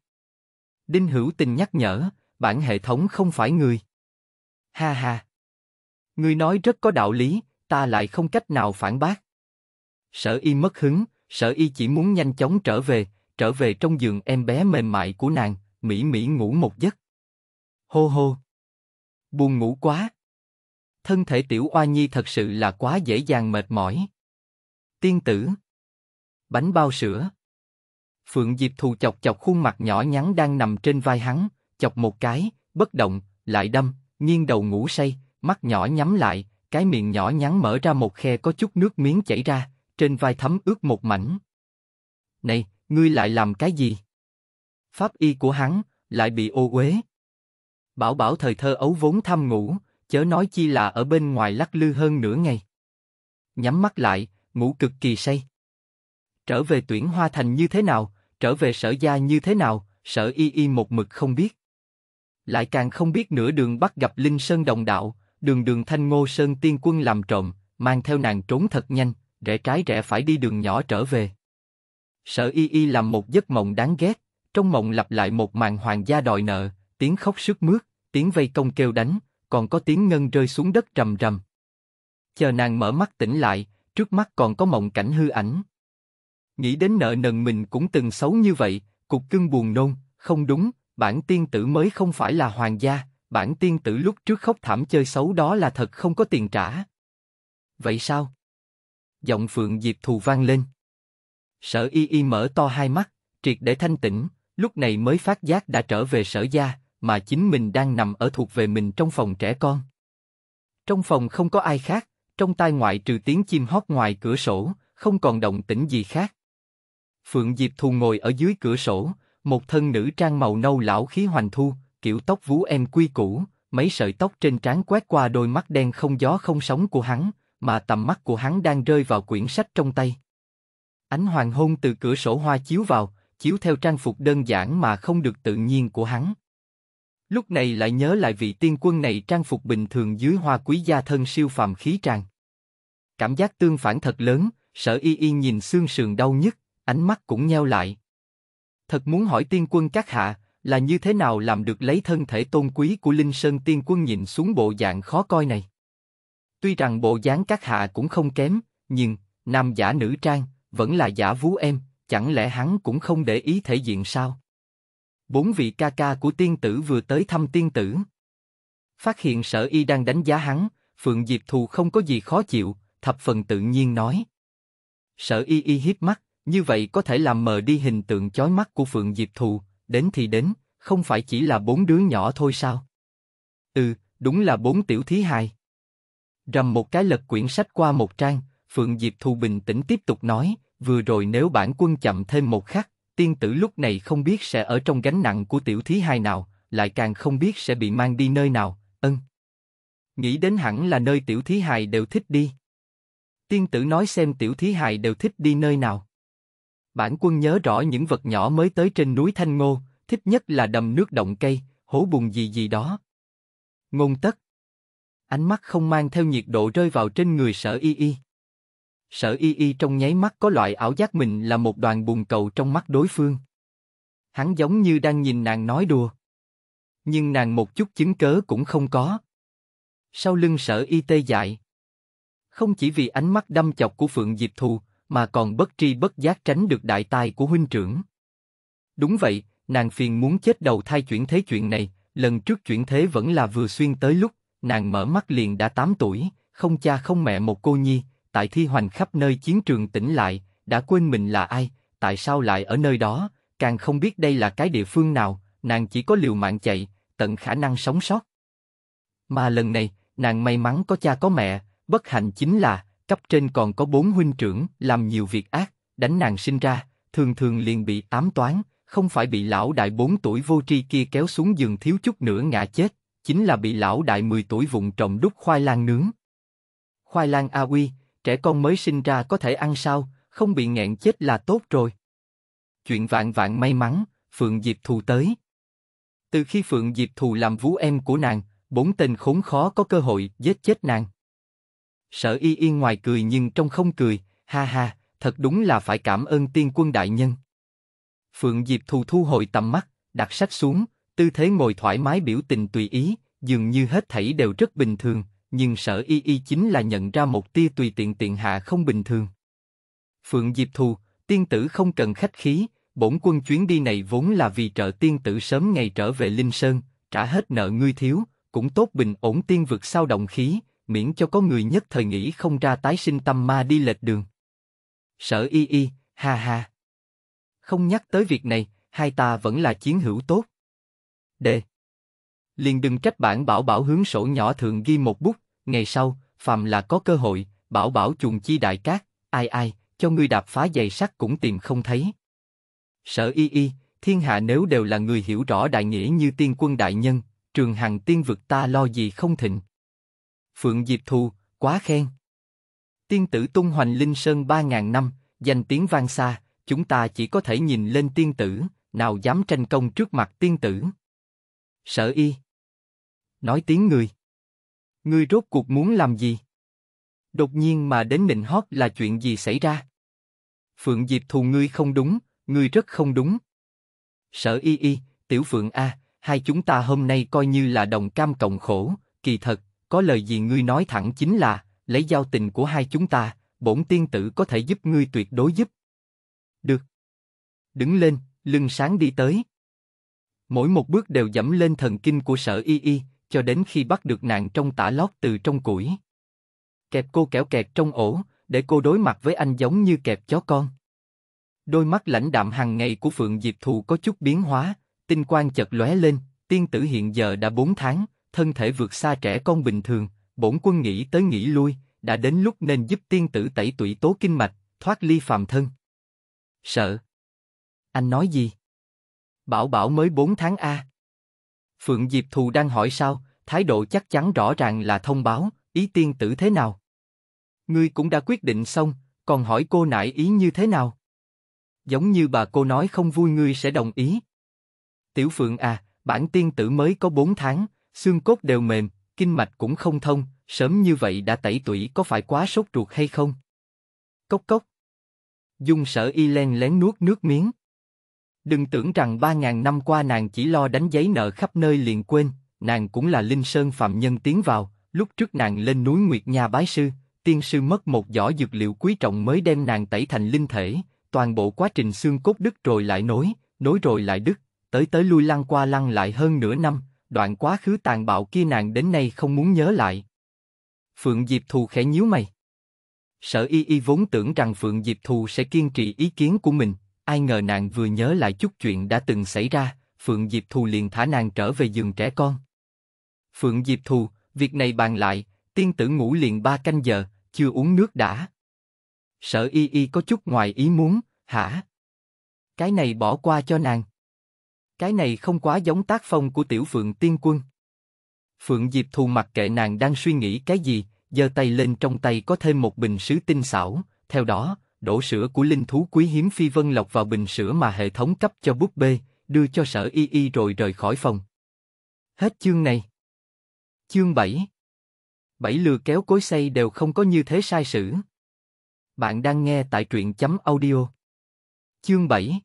Đinh Hữu Tình nhắc nhở, bản hệ thống không phải người. Ha ha. Ngươi nói rất có đạo lý, ta lại không cách nào phản bác. Sở y mất hứng, sở y chỉ muốn nhanh chóng trở về, trở về trong giường em bé mềm mại của nàng, mỹ mỹ ngủ một giấc. Hô hô. Buồn ngủ quá. Thân thể tiểu oa nhi thật sự là quá dễ dàng mệt mỏi. Tiên tử. Bánh bao sữa. Phượng Diệp Thù chọc chọc khuôn mặt nhỏ nhắn đang nằm trên vai hắn, chọc một cái, bất động, lại đâm, nghiêng đầu ngủ say, mắt nhỏ nhắm lại, cái miệng nhỏ nhắn mở ra một khe có chút nước miếng chảy ra, trên vai thấm ướt một mảnh. Này, ngươi lại làm cái gì? Pháp y của hắn lại bị ô uế. Bảo bảo thời thơ ấu vốn tham ngủ, chớ nói chi là ở bên ngoài lắc lư hơn nửa ngày. Nhắm mắt lại, ngủ cực kỳ say. Trở về tuyển hoa thành như thế nào, Trở về sở gia như thế nào, sở y y một mực không biết. Lại càng không biết nửa đường bắt gặp Linh Sơn Đồng Đạo, đường đường thanh ngô Sơn Tiên Quân làm trộm, mang theo nàng trốn thật nhanh, rẽ trái rẽ phải đi đường nhỏ trở về. Sở y y làm một giấc mộng đáng ghét, trong mộng lặp lại một màn hoàng gia đòi nợ, tiếng khóc sướt mướt, tiếng vây công kêu đánh, còn có tiếng ngân rơi xuống đất trầm trầm. Chờ nàng mở mắt tỉnh lại, trước mắt còn có mộng cảnh hư ảnh, Nghĩ đến nợ nần mình cũng từng xấu như vậy, cục cưng buồn nôn, không đúng, bản tiên tử mới không phải là hoàng gia, bản tiên tử lúc trước khóc thảm chơi xấu đó là thật không có tiền trả. Vậy sao? Giọng Phượng Diệp thù vang lên. Sở y y mở to hai mắt, triệt để thanh tĩnh, lúc này mới phát giác đã trở về sở gia, mà chính mình đang nằm ở thuộc về mình trong phòng trẻ con. Trong phòng không có ai khác, trong tai ngoại trừ tiếng chim hót ngoài cửa sổ, không còn động tĩnh gì khác. Phượng Diệp Thù ngồi ở dưới cửa sổ, một thân nữ trang màu nâu lão khí hoành thu, kiểu tóc vú em quy cũ mấy sợi tóc trên trán quét qua đôi mắt đen không gió không sóng của hắn, mà tầm mắt của hắn đang rơi vào quyển sách trong tay. Ánh hoàng hôn từ cửa sổ hoa chiếu vào, chiếu theo trang phục đơn giản mà không được tự nhiên của hắn. Lúc này lại nhớ lại vị tiên quân này trang phục bình thường dưới hoa quý gia thân siêu phàm khí tràng Cảm giác tương phản thật lớn, sở y y nhìn xương sườn đau nhức, ánh mắt cũng nheo lại. Thật muốn hỏi tiên quân các hạ, là như thế nào làm được lấy thân thể tôn quý của Linh Sơn tiên quân nhìn xuống bộ dạng khó coi này. Tuy rằng bộ dáng các hạ cũng không kém, nhưng, nam giả nữ trang, vẫn là giả vú em, chẳng lẽ hắn cũng không để ý thể diện sao? Bốn vị ca ca của tiên tử vừa tới thăm tiên tử. Phát hiện sở y đang đánh giá hắn, Phượng Diệp Thù không có gì khó chịu, thập phần tự nhiên nói. Sở y y hiếp mắt, như vậy có thể làm mờ đi hình tượng chói mắt của Phượng Diệp Thụ, đến thì đến, không phải chỉ là bốn đứa nhỏ thôi sao? Ừ, đúng là bốn tiểu thí hài. Rầm một cái lật quyển sách qua một trang, Phượng Diệp Thù bình tĩnh tiếp tục nói, vừa rồi nếu bản quân chậm thêm một khắc, tiên tử lúc này không biết sẽ ở trong gánh nặng của tiểu thí hài nào, lại càng không biết sẽ bị mang đi nơi nào, ân. Nghĩ đến hẳn là nơi tiểu thí hài đều thích đi. Tiên tử nói xem tiểu thí hài đều thích đi nơi nào. Bản quân nhớ rõ những vật nhỏ mới tới trên núi Thanh Ngô, thích nhất là đầm nước động cây, hố bùn gì gì đó. Ngôn tất. Ánh mắt không mang theo nhiệt độ rơi vào trên người sở y y. Sở y y trong nháy mắt có loại ảo giác mình là một đoàn bùn cầu trong mắt đối phương. Hắn giống như đang nhìn nàng nói đùa. Nhưng nàng một chút chứng cớ cũng không có. Sau lưng sở y tê dại. Không chỉ vì ánh mắt đâm chọc của Phượng Diệp Thù, mà còn bất tri bất giác tránh được đại tai của huynh trưởng. Đúng vậy, nàng phiền muốn chết đầu thai chuyển thế chuyện này, lần trước chuyển thế vẫn là vừa xuyên tới lúc, nàng mở mắt liền đã 8 tuổi, không cha không mẹ một cô nhi, tại thi hoành khắp nơi chiến trường tỉnh lại, đã quên mình là ai, tại sao lại ở nơi đó, càng không biết đây là cái địa phương nào, nàng chỉ có liều mạng chạy, tận khả năng sống sót. Mà lần này, nàng may mắn có cha có mẹ, bất hạnh chính là, cấp trên còn có bốn huynh trưởng làm nhiều việc ác, đánh nàng sinh ra, thường thường liền bị ám toán, không phải bị lão đại bốn tuổi vô tri kia kéo xuống giường thiếu chút nữa ngã chết, chính là bị lão đại 10 tuổi vụng trộm đút khoai lang nướng. Khoai lang A Uy, trẻ con mới sinh ra có thể ăn sao, không bị nghẹn chết là tốt rồi. Chuyện vạn vạn may mắn, Phượng Diệp Thù tới. Từ khi Phượng Diệp Thù làm vũ em của nàng, bốn tên khốn khó có cơ hội giết chết nàng. Sở y yên ngoài cười nhưng trong không cười, ha ha, thật đúng là phải cảm ơn tiên quân đại nhân. Phượng Diệp thù thu hồi tầm mắt, đặt sách xuống, tư thế ngồi thoải mái biểu tình tùy ý, dường như hết thảy đều rất bình thường, nhưng sở y y chính là nhận ra một tia tùy tiện tiện hạ không bình thường. Phượng Diệp thù, tiên tử không cần khách khí, bổn quân chuyến đi này vốn là vì trợ tiên tử sớm ngày trở về Linh Sơn, trả hết nợ ngươi thiếu, cũng tốt bình ổn tiên vực sao động khí, miễn cho có người nhất thời nghĩ không ra tái sinh tâm ma đi lệch đường. Sở y y, ha ha. Không nhắc tới việc này, hai ta vẫn là chiến hữu tốt. Đệ. Liền đừng trách bản bảo bảo hướng sổ nhỏ thường ghi một bút, ngày sau, phàm là có cơ hội, bảo bảo chuồng chi đại cát, ai ai, cho ngươi đạp phá giày sắt cũng tìm không thấy. Sở y y, thiên hạ nếu đều là người hiểu rõ đại nghĩa như tiên quân đại nhân, trường hằng tiên vực ta lo gì không thịnh. Phượng Diệp Thù, quá khen. Tiên tử tung hoành linh sơn ba ngàn năm, danh tiếng vang xa, chúng ta chỉ có thể nhìn lên tiên tử, nào dám tranh công trước mặt tiên tử. Sở y. Nói tiếng người. Ngươi rốt cuộc muốn làm gì? Đột nhiên mà đến nịnh hót là chuyện gì xảy ra? Phượng Diệp thù ngươi không đúng, ngươi rất không đúng. Sở y y, tiểu Phượng A, hai chúng ta hôm nay coi như là đồng cam cộng khổ, kỳ thật, có lời gì ngươi nói thẳng chính là, lấy giao tình của hai chúng ta, bổn tiên tử có thể giúp ngươi tuyệt đối giúp. Được. Đứng lên, lưng sáng đi tới. Mỗi một bước đều dẫm lên thần kinh của sở y y, cho đến khi bắt được nàng trong tả lót từ trong củi. Kẹp cô kẻo kẹt trong ổ, để cô đối mặt với anh giống như kẹp chó con. Đôi mắt lãnh đạm hàng ngày của Phượng Diệp Thù có chút biến hóa, tinh quang chợt lóe lên, tiên tử hiện giờ đã 4 tháng, thân thể vượt xa trẻ con bình thường, bổn quân nghĩ tới nghĩ lui, đã đến lúc nên giúp tiên tử tẩy tủy tố kinh mạch, thoát ly phàm thân. Sợ. Anh nói gì? Bảo bảo mới 4 tháng A. Phượng Diệp Thù đang hỏi sao, thái độ chắc chắn rõ ràng là thông báo, ý tiên tử thế nào? Ngươi cũng đã quyết định xong, còn hỏi cô nại ý như thế nào? Giống như bà cô nói không vui ngươi sẽ đồng ý. Tiểu Phượng à, bản tiên tử mới có 4 tháng, xương cốt đều mềm, kinh mạch cũng không thông, sớm như vậy đã tẩy tủy có phải quá sốt ruột hay không? Cốc cốc. Dung sở y len lén nuốt nước miếng. Đừng tưởng rằng ba ngàn năm qua nàng chỉ lo đánh giấy nợ khắp nơi liền quên, nàng cũng là linh sơn phạm nhân tiến vào, lúc trước nàng lên núi Nguyệt Nha bái sư, tiên sư mất một giỏ dược liệu quý trọng mới đem nàng tẩy thành linh thể, toàn bộ quá trình xương cốt đứt rồi lại nối, nối rồi lại đứt, tới tới lui lăn qua lăn lại hơn nửa năm, đoạn quá khứ tàn bạo kia nàng đến nay không muốn nhớ lại. Phượng Diệp Thù khẽ nhíu mày. Sở y y vốn tưởng rằng Phượng Diệp Thù sẽ kiên trì ý kiến của mình, ai ngờ nàng vừa nhớ lại chút chuyện đã từng xảy ra, Phượng Diệp Thù liền thả nàng trở về giường trẻ con. Phượng Diệp Thù, việc này bàn lại, tiên tử ngủ liền ba canh giờ, chưa uống nước đã. Sở y y có chút ngoài ý muốn, hả? Cái này bỏ qua cho nàng. Cái này không quá giống tác phong của tiểu phượng tiên quân. Phượng Diệp thù mặc kệ nàng đang suy nghĩ cái gì, giơ tay lên trong tay có thêm một bình sứ tinh xảo, theo đó, đổ sữa của linh thú quý hiếm phi vân lọc vào bình sữa mà hệ thống cấp cho búp bê, đưa cho sở y y rồi rời khỏi phòng. Hết chương này. Chương 7 Bảy lừa kéo cối xây đều không có như thế sai sử. Bạn đang nghe tại truyện chấm audio. Chương 7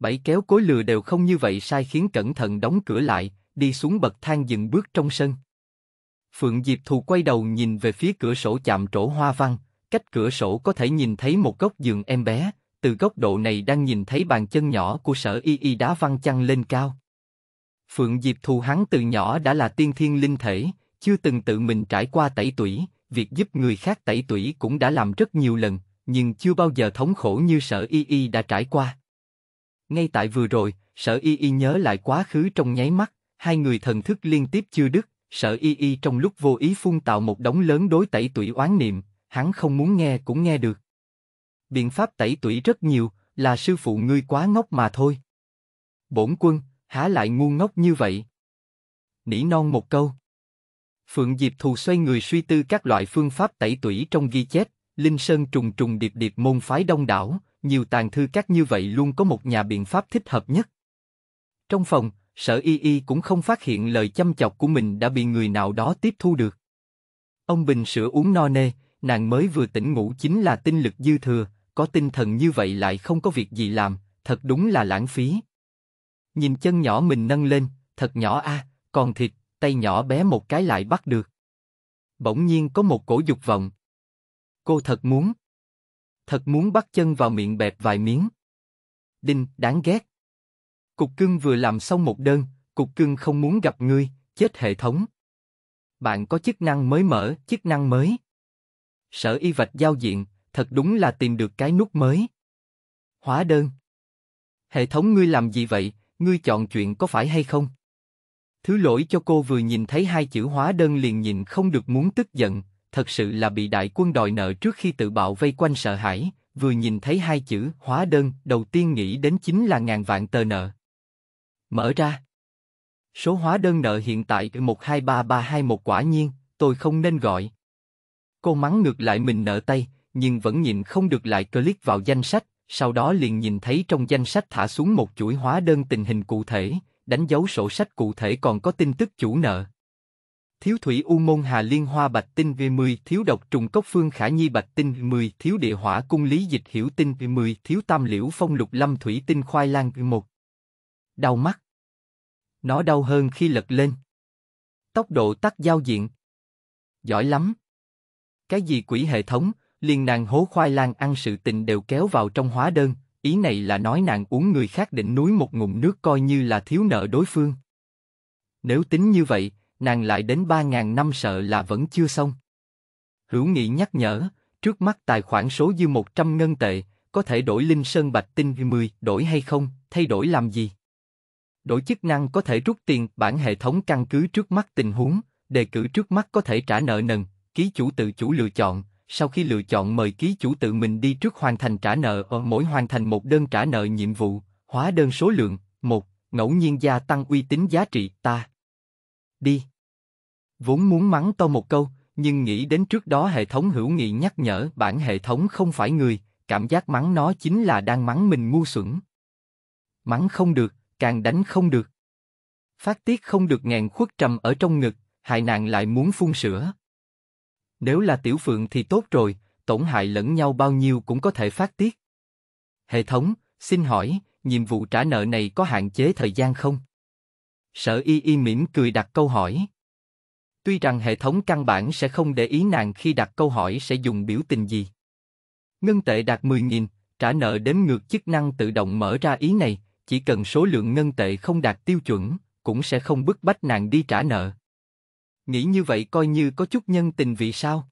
Bảy kéo cối lừa đều không như vậy sai khiến cẩn thận đóng cửa lại, đi xuống bậc thang dừng bước trong sân. Phượng Diệp Thù quay đầu nhìn về phía cửa sổ chạm trổ hoa văn, cách cửa sổ có thể nhìn thấy một góc giường em bé, từ góc độ này đang nhìn thấy bàn chân nhỏ của sở y y đá văng chăng lên cao. Phượng Diệp Thù hắn từ nhỏ đã là tiên thiên linh thể, chưa từng tự mình trải qua tẩy tủy, việc giúp người khác tẩy tủy cũng đã làm rất nhiều lần, nhưng chưa bao giờ thống khổ như sở y y đã trải qua. Ngay tại vừa rồi, sở y y nhớ lại quá khứ trong nháy mắt, hai người thần thức liên tiếp chưa đứt, sở y y trong lúc vô ý phun tạo một đống lớn đối tẩy tủy oán niệm, hắn không muốn nghe cũng nghe được. Biện pháp tẩy tủy rất nhiều, là sư phụ ngươi quá ngốc mà thôi. Bổn quân, há lại ngu ngốc như vậy. Nỉ non một câu. Phượng Diệp Thù xoay người suy tư các loại phương pháp tẩy tủy trong ghi chép, Linh Sơn trùng trùng điệp điệp môn phái đông đảo, nhiều tàn thư các như vậy luôn có một nhà biện pháp thích hợp nhất. Trong phòng, sở y y cũng không phát hiện lời chăm chọc của mình đã bị người nào đó tiếp thu được. Ông Bình sữa uống no nê, nàng mới vừa tỉnh ngủ chính là tinh lực dư thừa, có tinh thần như vậy lại không có việc gì làm, thật đúng là lãng phí. Nhìn chân nhỏ mình nâng lên, thật nhỏ a, à, còn thịt, tay nhỏ bé một cái lại bắt được. Bỗng nhiên có một cổ dục vọng. Cô thật muốn thật muốn bắt chân vào miệng bẹp vài miếng. Đinh, đáng ghét. Cục cưng vừa làm xong một đơn, cục cưng không muốn gặp ngươi, chết hệ thống. Bạn có chức năng mới mở, chức năng mới. Sở y vạch giao diện, thật đúng là tìm được cái nút mới. Hóa đơn. Hệ thống ngươi làm gì vậy, ngươi chọn chuyện có phải hay không? Thứ lỗi cho cô vừa nhìn thấy hai chữ hóa đơn liền nhìn không được muốn tức giận, thật sự là bị đại quân đòi nợ trước khi tự bạo vây quanh sợ hãi, vừa nhìn thấy hai chữ hóa đơn, đầu tiên nghĩ đến chính là ngàn vạn tờ nợ. Mở ra. Số hóa đơn nợ hiện tại 123321 quả nhiên, tôi không nên gọi. Cô mắng ngược lại mình nợ tay, nhưng vẫn nhìn không được lại click vào danh sách, sau đó liền nhìn thấy trong danh sách thả xuống một chuỗi hóa đơn tình hình cụ thể, đánh dấu sổ sách cụ thể còn có tin tức chủ nợ thiếu thủy u môn hà liên hoa bạch tinh V10 thiếu độc trùng cốc phương khả nhi bạch tinh 10 thiếu địa hỏa cung lý dịch hiểu tinh V10 thiếu tam liễu phong lục lâm thủy tinh khoai lang V1. Đau mắt. Nó đau hơn khi lật lên. Tốc độ tắt giao diện. Giỏi lắm. Cái gì quỷ hệ thống, liền nàng hố khoai lang ăn sự tình đều kéo vào trong hóa đơn, ý này là nói nàng uống người khác định núi một ngụm nước coi như là thiếu nợ đối phương. Nếu tính như vậy, nàng lại đến 3.000 năm sợ là vẫn chưa xong. Hữu Nghị nhắc nhở, trước mắt tài khoản số dư 100 ngân tệ, có thể đổi Linh Sơn Bạch Tinh 10, đổi hay không, thay đổi làm gì? Đổi chức năng có thể rút tiền, bản hệ thống căn cứ trước mắt tình huống, đề cử trước mắt có thể trả nợ nần, ký chủ tự chủ lựa chọn, sau khi lựa chọn mời ký chủ tự mình đi trước hoàn thành trả nợ ở mỗi hoàn thành một đơn trả nợ nhiệm vụ, hóa đơn số lượng, một, ngẫu nhiên gia tăng uy tín giá trị ta. Đi. Vốn muốn mắng to một câu, nhưng nghĩ đến trước đó hệ thống hữu nghị nhắc nhở bản hệ thống không phải người, cảm giác mắng nó chính là đang mắng mình ngu xuẩn. Mắng không được, càng đánh không được. Phát tiết không được ngàn khuất trầm ở trong ngực, hại nàng lại muốn phun sữa. Nếu là tiểu phượng thì tốt rồi, tổn hại lẫn nhau bao nhiêu cũng có thể phát tiết. Hệ thống, xin hỏi, nhiệm vụ trả nợ này có hạn chế thời gian không? Sở y y mỉm cười đặt câu hỏi. Tuy rằng hệ thống căn bản sẽ không để ý nàng khi đặt câu hỏi sẽ dùng biểu tình gì. Ngân tệ đạt 10.000, trả nợ đếm ngược chức năng tự động mở ra ý này, chỉ cần số lượng ngân tệ không đạt tiêu chuẩn, cũng sẽ không bức bách nàng đi trả nợ. Nghĩ như vậy coi như có chút nhân tình vì sao?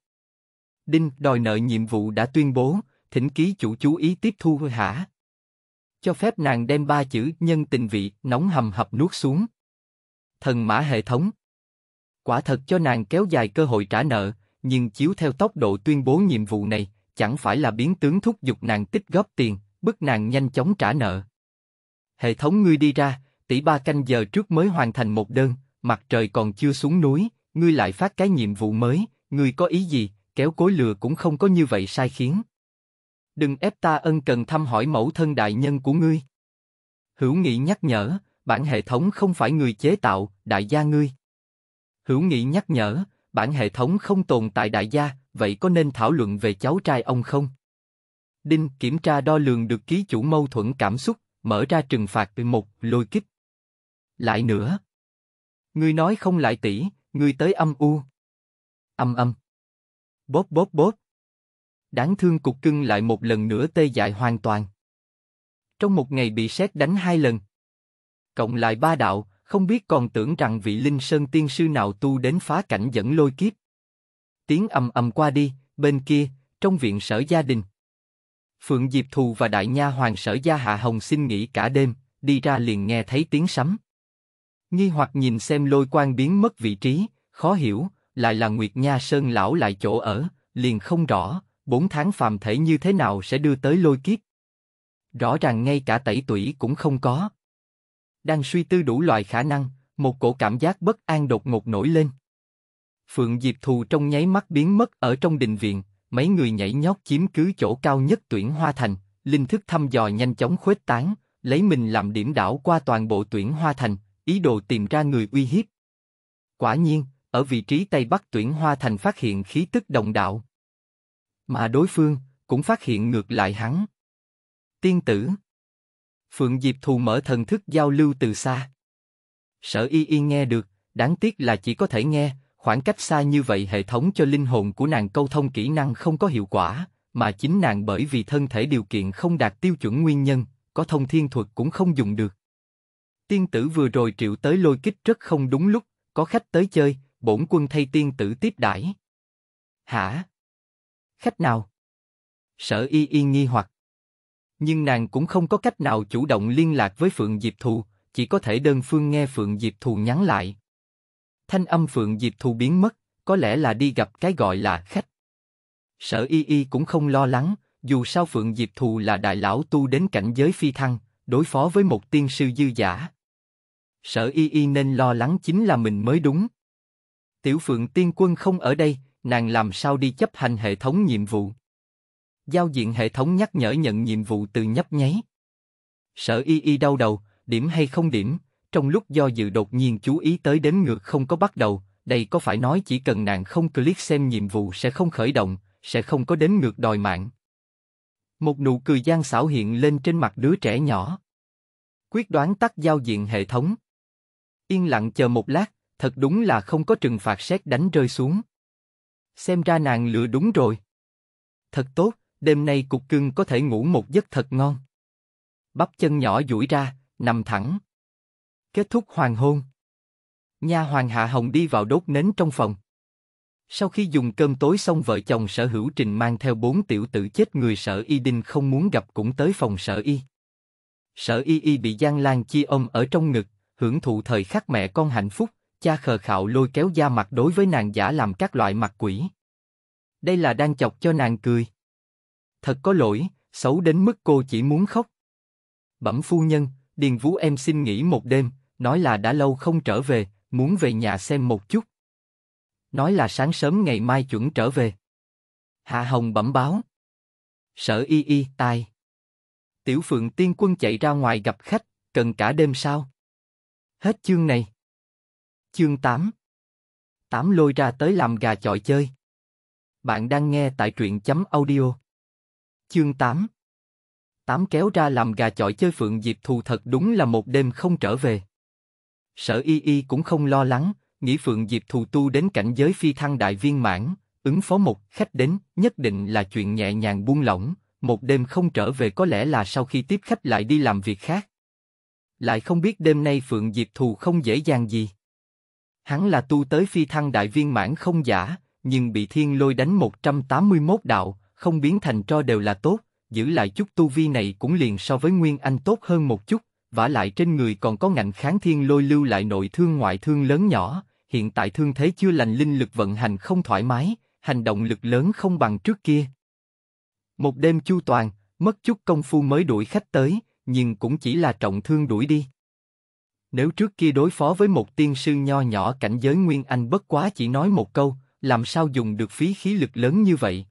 Đinh đòi nợ nhiệm vụ đã tuyên bố, thỉnh ký chủ chú ý tiếp thu hả? Cho phép nàng đem ba chữ nhân tình vị nóng hầm hập nuốt xuống. Thần mã hệ thống, Quả thật cho nàng kéo dài cơ hội trả nợ, nhưng chiếu theo tốc độ tuyên bố nhiệm vụ này, chẳng phải là biến tướng thúc giục nàng tích góp tiền, bức nàng nhanh chóng trả nợ. Hệ thống ngươi đi ra, tỷ ba canh giờ trước mới hoàn thành một đơn, mặt trời còn chưa xuống núi, ngươi lại phát cái nhiệm vụ mới, ngươi có ý gì, kéo cối lừa cũng không có như vậy sai khiến. Đừng ép ta ân cần thăm hỏi mẫu thân đại nhân của ngươi. Hữu Nghị nhắc nhở, bản hệ thống không phải người chế tạo, đại gia ngươi. Hữu Nghị nhắc nhở, bản hệ thống không tồn tại đại gia, vậy có nên thảo luận về cháu trai ông không? Đinh kiểm tra đo lường được ký chủ mâu thuẫn cảm xúc, mở ra trừng phạt một lôi kích. Lại nữa. Ngươi nói không lại tỷ, ngươi tới âm u. Âm âm. Bóp bóp bóp. Đáng thương cục cưng lại một lần nữa tê dại hoàn toàn. Trong một ngày bị sét đánh hai lần. Cộng lại ba đạo, không biết còn tưởng rằng vị linh sơn tiên sư nào tu đến phá cảnh dẫn lôi kiếp. Tiếng ầm ầm qua đi, bên kia, trong viện sở gia đình. Phượng Diệp Thù và Đại Nha Hoàng sở gia Hạ Hồng xin nghỉ cả đêm, đi ra liền nghe thấy tiếng sấm. Nghi hoặc nhìn xem lôi quan biến mất vị trí, khó hiểu, lại là Nguyệt Nha Sơn lão lại chỗ ở, liền không rõ, bốn tháng phàm thể như thế nào sẽ đưa tới lôi kiếp. Rõ ràng ngay cả tẩy tủy cũng không có đang suy tư đủ loại khả năng, một cổ cảm giác bất an đột ngột nổi lên. Phượng Diệp Thù trong nháy mắt biến mất ở trong đình viện, mấy người nhảy nhót chiếm cứ chỗ cao nhất tuyển hoa thành, linh thức thăm dò nhanh chóng khuếch tán, lấy mình làm điểm đảo qua toàn bộ tuyển hoa thành, ý đồ tìm ra người uy hiếp. Quả nhiên, ở vị trí Tây Bắc tuyển hoa thành phát hiện khí tức đồng đạo. Mà đối phương cũng phát hiện ngược lại hắn. Tiên tử Phượng Diệp thù mở thần thức giao lưu từ xa. Sở y y nghe được, đáng tiếc là chỉ có thể nghe, khoảng cách xa như vậy hệ thống cho linh hồn của nàng câu thông kỹ năng không có hiệu quả, mà chính nàng bởi vì thân thể điều kiện không đạt tiêu chuẩn nguyên nhân, có thông thiên thuật cũng không dùng được. Tiên tử vừa rồi triệu tới lôi kích rất không đúng lúc, có khách tới chơi, bổn quân thay tiên tử tiếp đãi. Hả? Khách nào? Sở y y nghi hoặc nhưng nàng cũng không có cách nào chủ động liên lạc với Phượng Diệp Thù, chỉ có thể đơn phương nghe Phượng Diệp Thù nhắn lại. Thanh âm Phượng Diệp Thù biến mất, có lẽ là đi gặp cái gọi là khách. Sở Y Y cũng không lo lắng, dù sao Phượng Diệp Thù là đại lão tu đến cảnh giới phi thăng, đối phó với một tiên sư dư giả. Sở Y Y nên lo lắng chính là mình mới đúng. Tiểu Phượng Tiên Quân không ở đây, nàng làm sao đi chấp hành hệ thống nhiệm vụ? giao diện hệ thống nhắc nhở nhận nhiệm vụ từ nhấp nháy. Sở y y đau đầu, điểm hay không điểm, trong lúc do dự đột nhiên chú ý tới đến ngược không có bắt đầu, đây có phải nói chỉ cần nàng không click xem nhiệm vụ sẽ không khởi động, sẽ không có đến ngược đòi mạng. Một nụ cười gian xảo hiện lên trên mặt đứa trẻ nhỏ. Quyết đoán tắt giao diện hệ thống. Yên lặng chờ một lát, thật đúng là không có trừng phạt xét đánh rơi xuống. Xem ra nàng lựa đúng rồi. Thật tốt đêm nay cục cưng có thể ngủ một giấc thật ngon. Bắp chân nhỏ duỗi ra, nằm thẳng. Kết thúc hoàng hôn. Nha hoàng Hạ Hồng đi vào đốt nến trong phòng. Sau khi dùng cơm tối xong vợ chồng sở hữu trình mang theo bốn tiểu tử chết người sở y đinh không muốn gặp cũng tới phòng sở y. Sở y y bị Giang Lan Chi ôm ở trong ngực, hưởng thụ thời khắc mẹ con hạnh phúc, cha khờ khạo lôi kéo da mặt đối với nàng giả làm các loại mặt quỷ. Đây là đang chọc cho nàng cười thật có lỗi, xấu đến mức cô chỉ muốn khóc. Bẩm phu nhân, Điền Vũ em xin nghỉ một đêm, nói là đã lâu không trở về, muốn về nhà xem một chút. Nói là sáng sớm ngày mai chuẩn trở về. Hạ Hồng bẩm báo. Sở y y, tai. Tiểu Phượng Tiên Quân chạy ra ngoài gặp khách, cần cả đêm sao? Hết chương này. Chương 8 Tám lôi ra tới làm gà chọi chơi. Bạn đang nghe tại truyện chấm audio. Chương 8 Tám kéo ra làm gà chọi chơi phượng diệp thù thật đúng là một đêm không trở về. Sở y y cũng không lo lắng, nghĩ phượng diệp thù tu đến cảnh giới phi thăng đại viên mãn, ứng phó một khách đến nhất định là chuyện nhẹ nhàng buông lỏng, một đêm không trở về có lẽ là sau khi tiếp khách lại đi làm việc khác. Lại không biết đêm nay phượng diệp thù không dễ dàng gì. Hắn là tu tới phi thăng đại viên mãn không giả, nhưng bị thiên lôi đánh 181 đạo, không biến thành tro đều là tốt, giữ lại chút tu vi này cũng liền so với Nguyên Anh tốt hơn một chút, vả lại trên người còn có ngạnh kháng thiên lôi lưu lại nội thương ngoại thương lớn nhỏ, hiện tại thương thế chưa lành linh lực vận hành không thoải mái, hành động lực lớn không bằng trước kia. Một đêm chu toàn, mất chút công phu mới đuổi khách tới, nhưng cũng chỉ là trọng thương đuổi đi. Nếu trước kia đối phó với một tiên sư nho nhỏ cảnh giới Nguyên Anh bất quá chỉ nói một câu, làm sao dùng được phí khí lực lớn như vậy,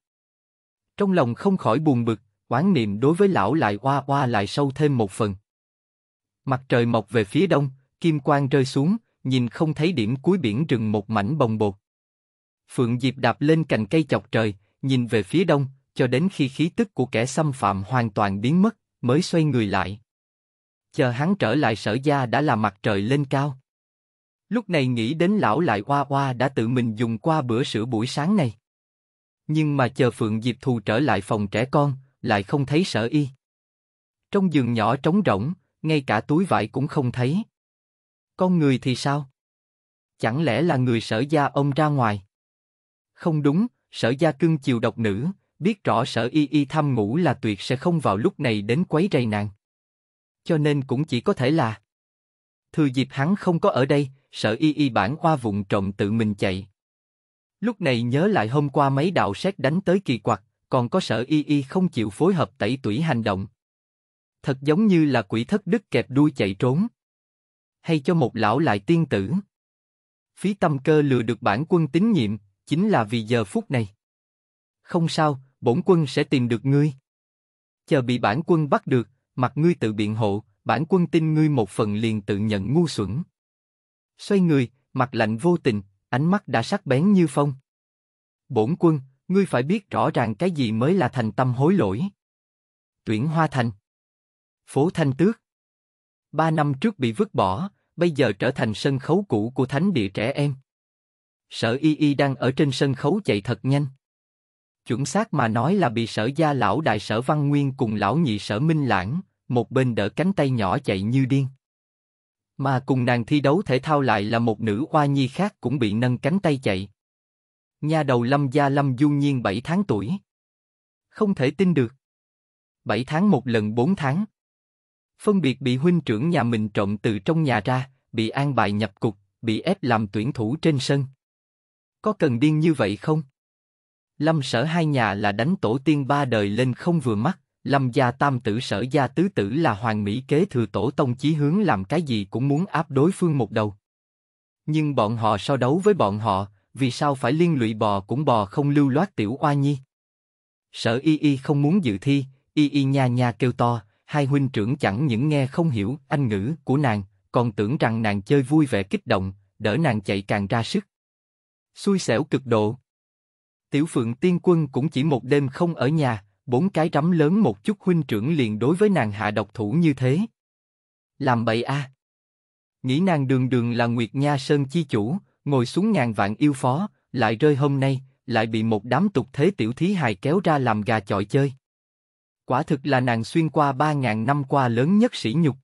trong lòng không khỏi buồn bực, oán niệm đối với lão lại oa oa lại sâu thêm một phần. Mặt trời mọc về phía đông, kim quang rơi xuống, nhìn không thấy điểm cuối biển rừng một mảnh bồng bột. Phượng Diệp đạp lên cành cây chọc trời, nhìn về phía đông, cho đến khi khí tức của kẻ xâm phạm hoàn toàn biến mất, mới xoay người lại. Chờ hắn trở lại sở gia đã là mặt trời lên cao. Lúc này nghĩ đến lão lại oa oa đã tự mình dùng qua bữa sữa buổi sáng này. Nhưng mà chờ Phượng Diệp Thù trở lại phòng trẻ con, lại không thấy sở y. Trong giường nhỏ trống rỗng, ngay cả túi vải cũng không thấy. Con người thì sao? Chẳng lẽ là người sở gia ông ra ngoài? Không đúng, sở gia cưng chiều độc nữ, biết rõ sở y y thăm ngủ là tuyệt sẽ không vào lúc này đến quấy rầy nàng. Cho nên cũng chỉ có thể là Thừa dịp hắn không có ở đây, sở y y bản hoa vụng trộm tự mình chạy. Lúc này nhớ lại hôm qua mấy đạo sét đánh tới kỳ quặc, còn có sở y y không chịu phối hợp tẩy tủy hành động. Thật giống như là quỷ thất đức kẹp đuôi chạy trốn. Hay cho một lão lại tiên tử. Phí tâm cơ lừa được bản quân tín nhiệm, chính là vì giờ phút này. Không sao, bổn quân sẽ tìm được ngươi. Chờ bị bản quân bắt được, mặt ngươi tự biện hộ, bản quân tin ngươi một phần liền tự nhận ngu xuẩn. Xoay người, mặt lạnh vô tình, ánh mắt đã sắc bén như phong. Bổn quân, ngươi phải biết rõ ràng cái gì mới là thành tâm hối lỗi. Tuyển Hoa Thành Phố Thanh Tước Ba năm trước bị vứt bỏ, bây giờ trở thành sân khấu cũ của thánh địa trẻ em. Sở Y Y đang ở trên sân khấu chạy thật nhanh. Chuẩn xác mà nói là bị sở gia lão đại sở văn nguyên cùng lão nhị sở minh lãng, một bên đỡ cánh tay nhỏ chạy như điên. Mà cùng nàng thi đấu thể thao lại là một nữ oa nhi khác cũng bị nâng cánh tay chạy. Nhà đầu lâm gia lâm du nhiên 7 tháng tuổi. Không thể tin được. 7 tháng một lần 4 tháng. Phân biệt bị huynh trưởng nhà mình trộm từ trong nhà ra, bị an bài nhập cục, bị ép làm tuyển thủ trên sân. Có cần điên như vậy không? Lâm sở hai nhà là đánh tổ tiên ba đời lên không vừa mắt. Lâm gia tam tử sở gia tứ tử là hoàng mỹ kế thừa tổ tông chí hướng làm cái gì cũng muốn áp đối phương một đầu. Nhưng bọn họ so đấu với bọn họ, vì sao phải liên lụy bò cũng bò không lưu loát tiểu oa nhi. Sở y y không muốn dự thi, y y nha nha kêu to, hai huynh trưởng chẳng những nghe không hiểu anh ngữ của nàng, còn tưởng rằng nàng chơi vui vẻ kích động, đỡ nàng chạy càng ra sức. Xui xẻo cực độ. Tiểu Phượng Tiên Quân cũng chỉ một đêm không ở nhà, bốn cái rắm lớn một chút huynh trưởng liền đối với nàng hạ độc thủ như thế. Làm bậy a. Nghĩ nàng đường đường là Nguyệt Nha Sơn chi chủ, ngồi xuống ngàn vạn yêu phó, lại rơi hôm nay, lại bị một đám tục thế tiểu thí hài kéo ra làm gà chọi chơi. Quả thực là nàng xuyên qua ba ngàn năm qua lớn nhất sỉ nhục.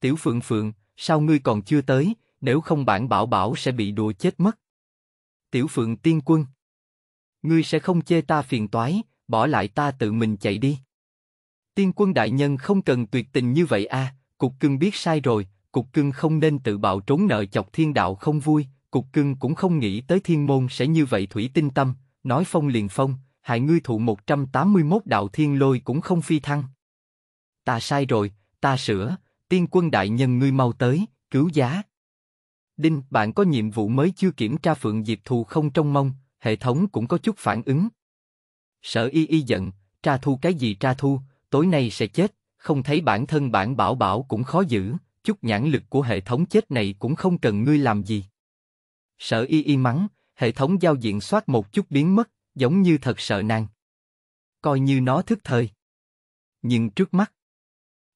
Tiểu Phượng Phượng, sao ngươi còn chưa tới, nếu không bản bảo bảo sẽ bị đùa chết mất. Tiểu Phượng Tiên Quân Ngươi sẽ không chê ta phiền toái, bỏ lại ta tự mình chạy đi. Tiên quân đại nhân không cần tuyệt tình như vậy a, à, cục cưng biết sai rồi, cục cưng không nên tự bạo trốn nợ chọc thiên đạo không vui, cục cưng cũng không nghĩ tới thiên môn sẽ như vậy thủy tinh tâm, nói phong liền phong, hại ngươi thụ 181 đạo thiên lôi cũng không phi thăng. Ta sai rồi, ta sửa, tiên quân đại nhân ngươi mau tới, cứu giá. Đinh, bạn có nhiệm vụ mới chưa kiểm tra Phượng Diệp Thù không trong mong, hệ thống cũng có chút phản ứng, Sở y y giận, tra thu cái gì tra thu, tối nay sẽ chết, không thấy bản thân bản bảo bảo cũng khó giữ, chút nhãn lực của hệ thống chết này cũng không cần ngươi làm gì. Sở y y mắng, hệ thống giao diện soát một chút biến mất, giống như thật sợ nàng. Coi như nó thức thời. Nhưng trước mắt,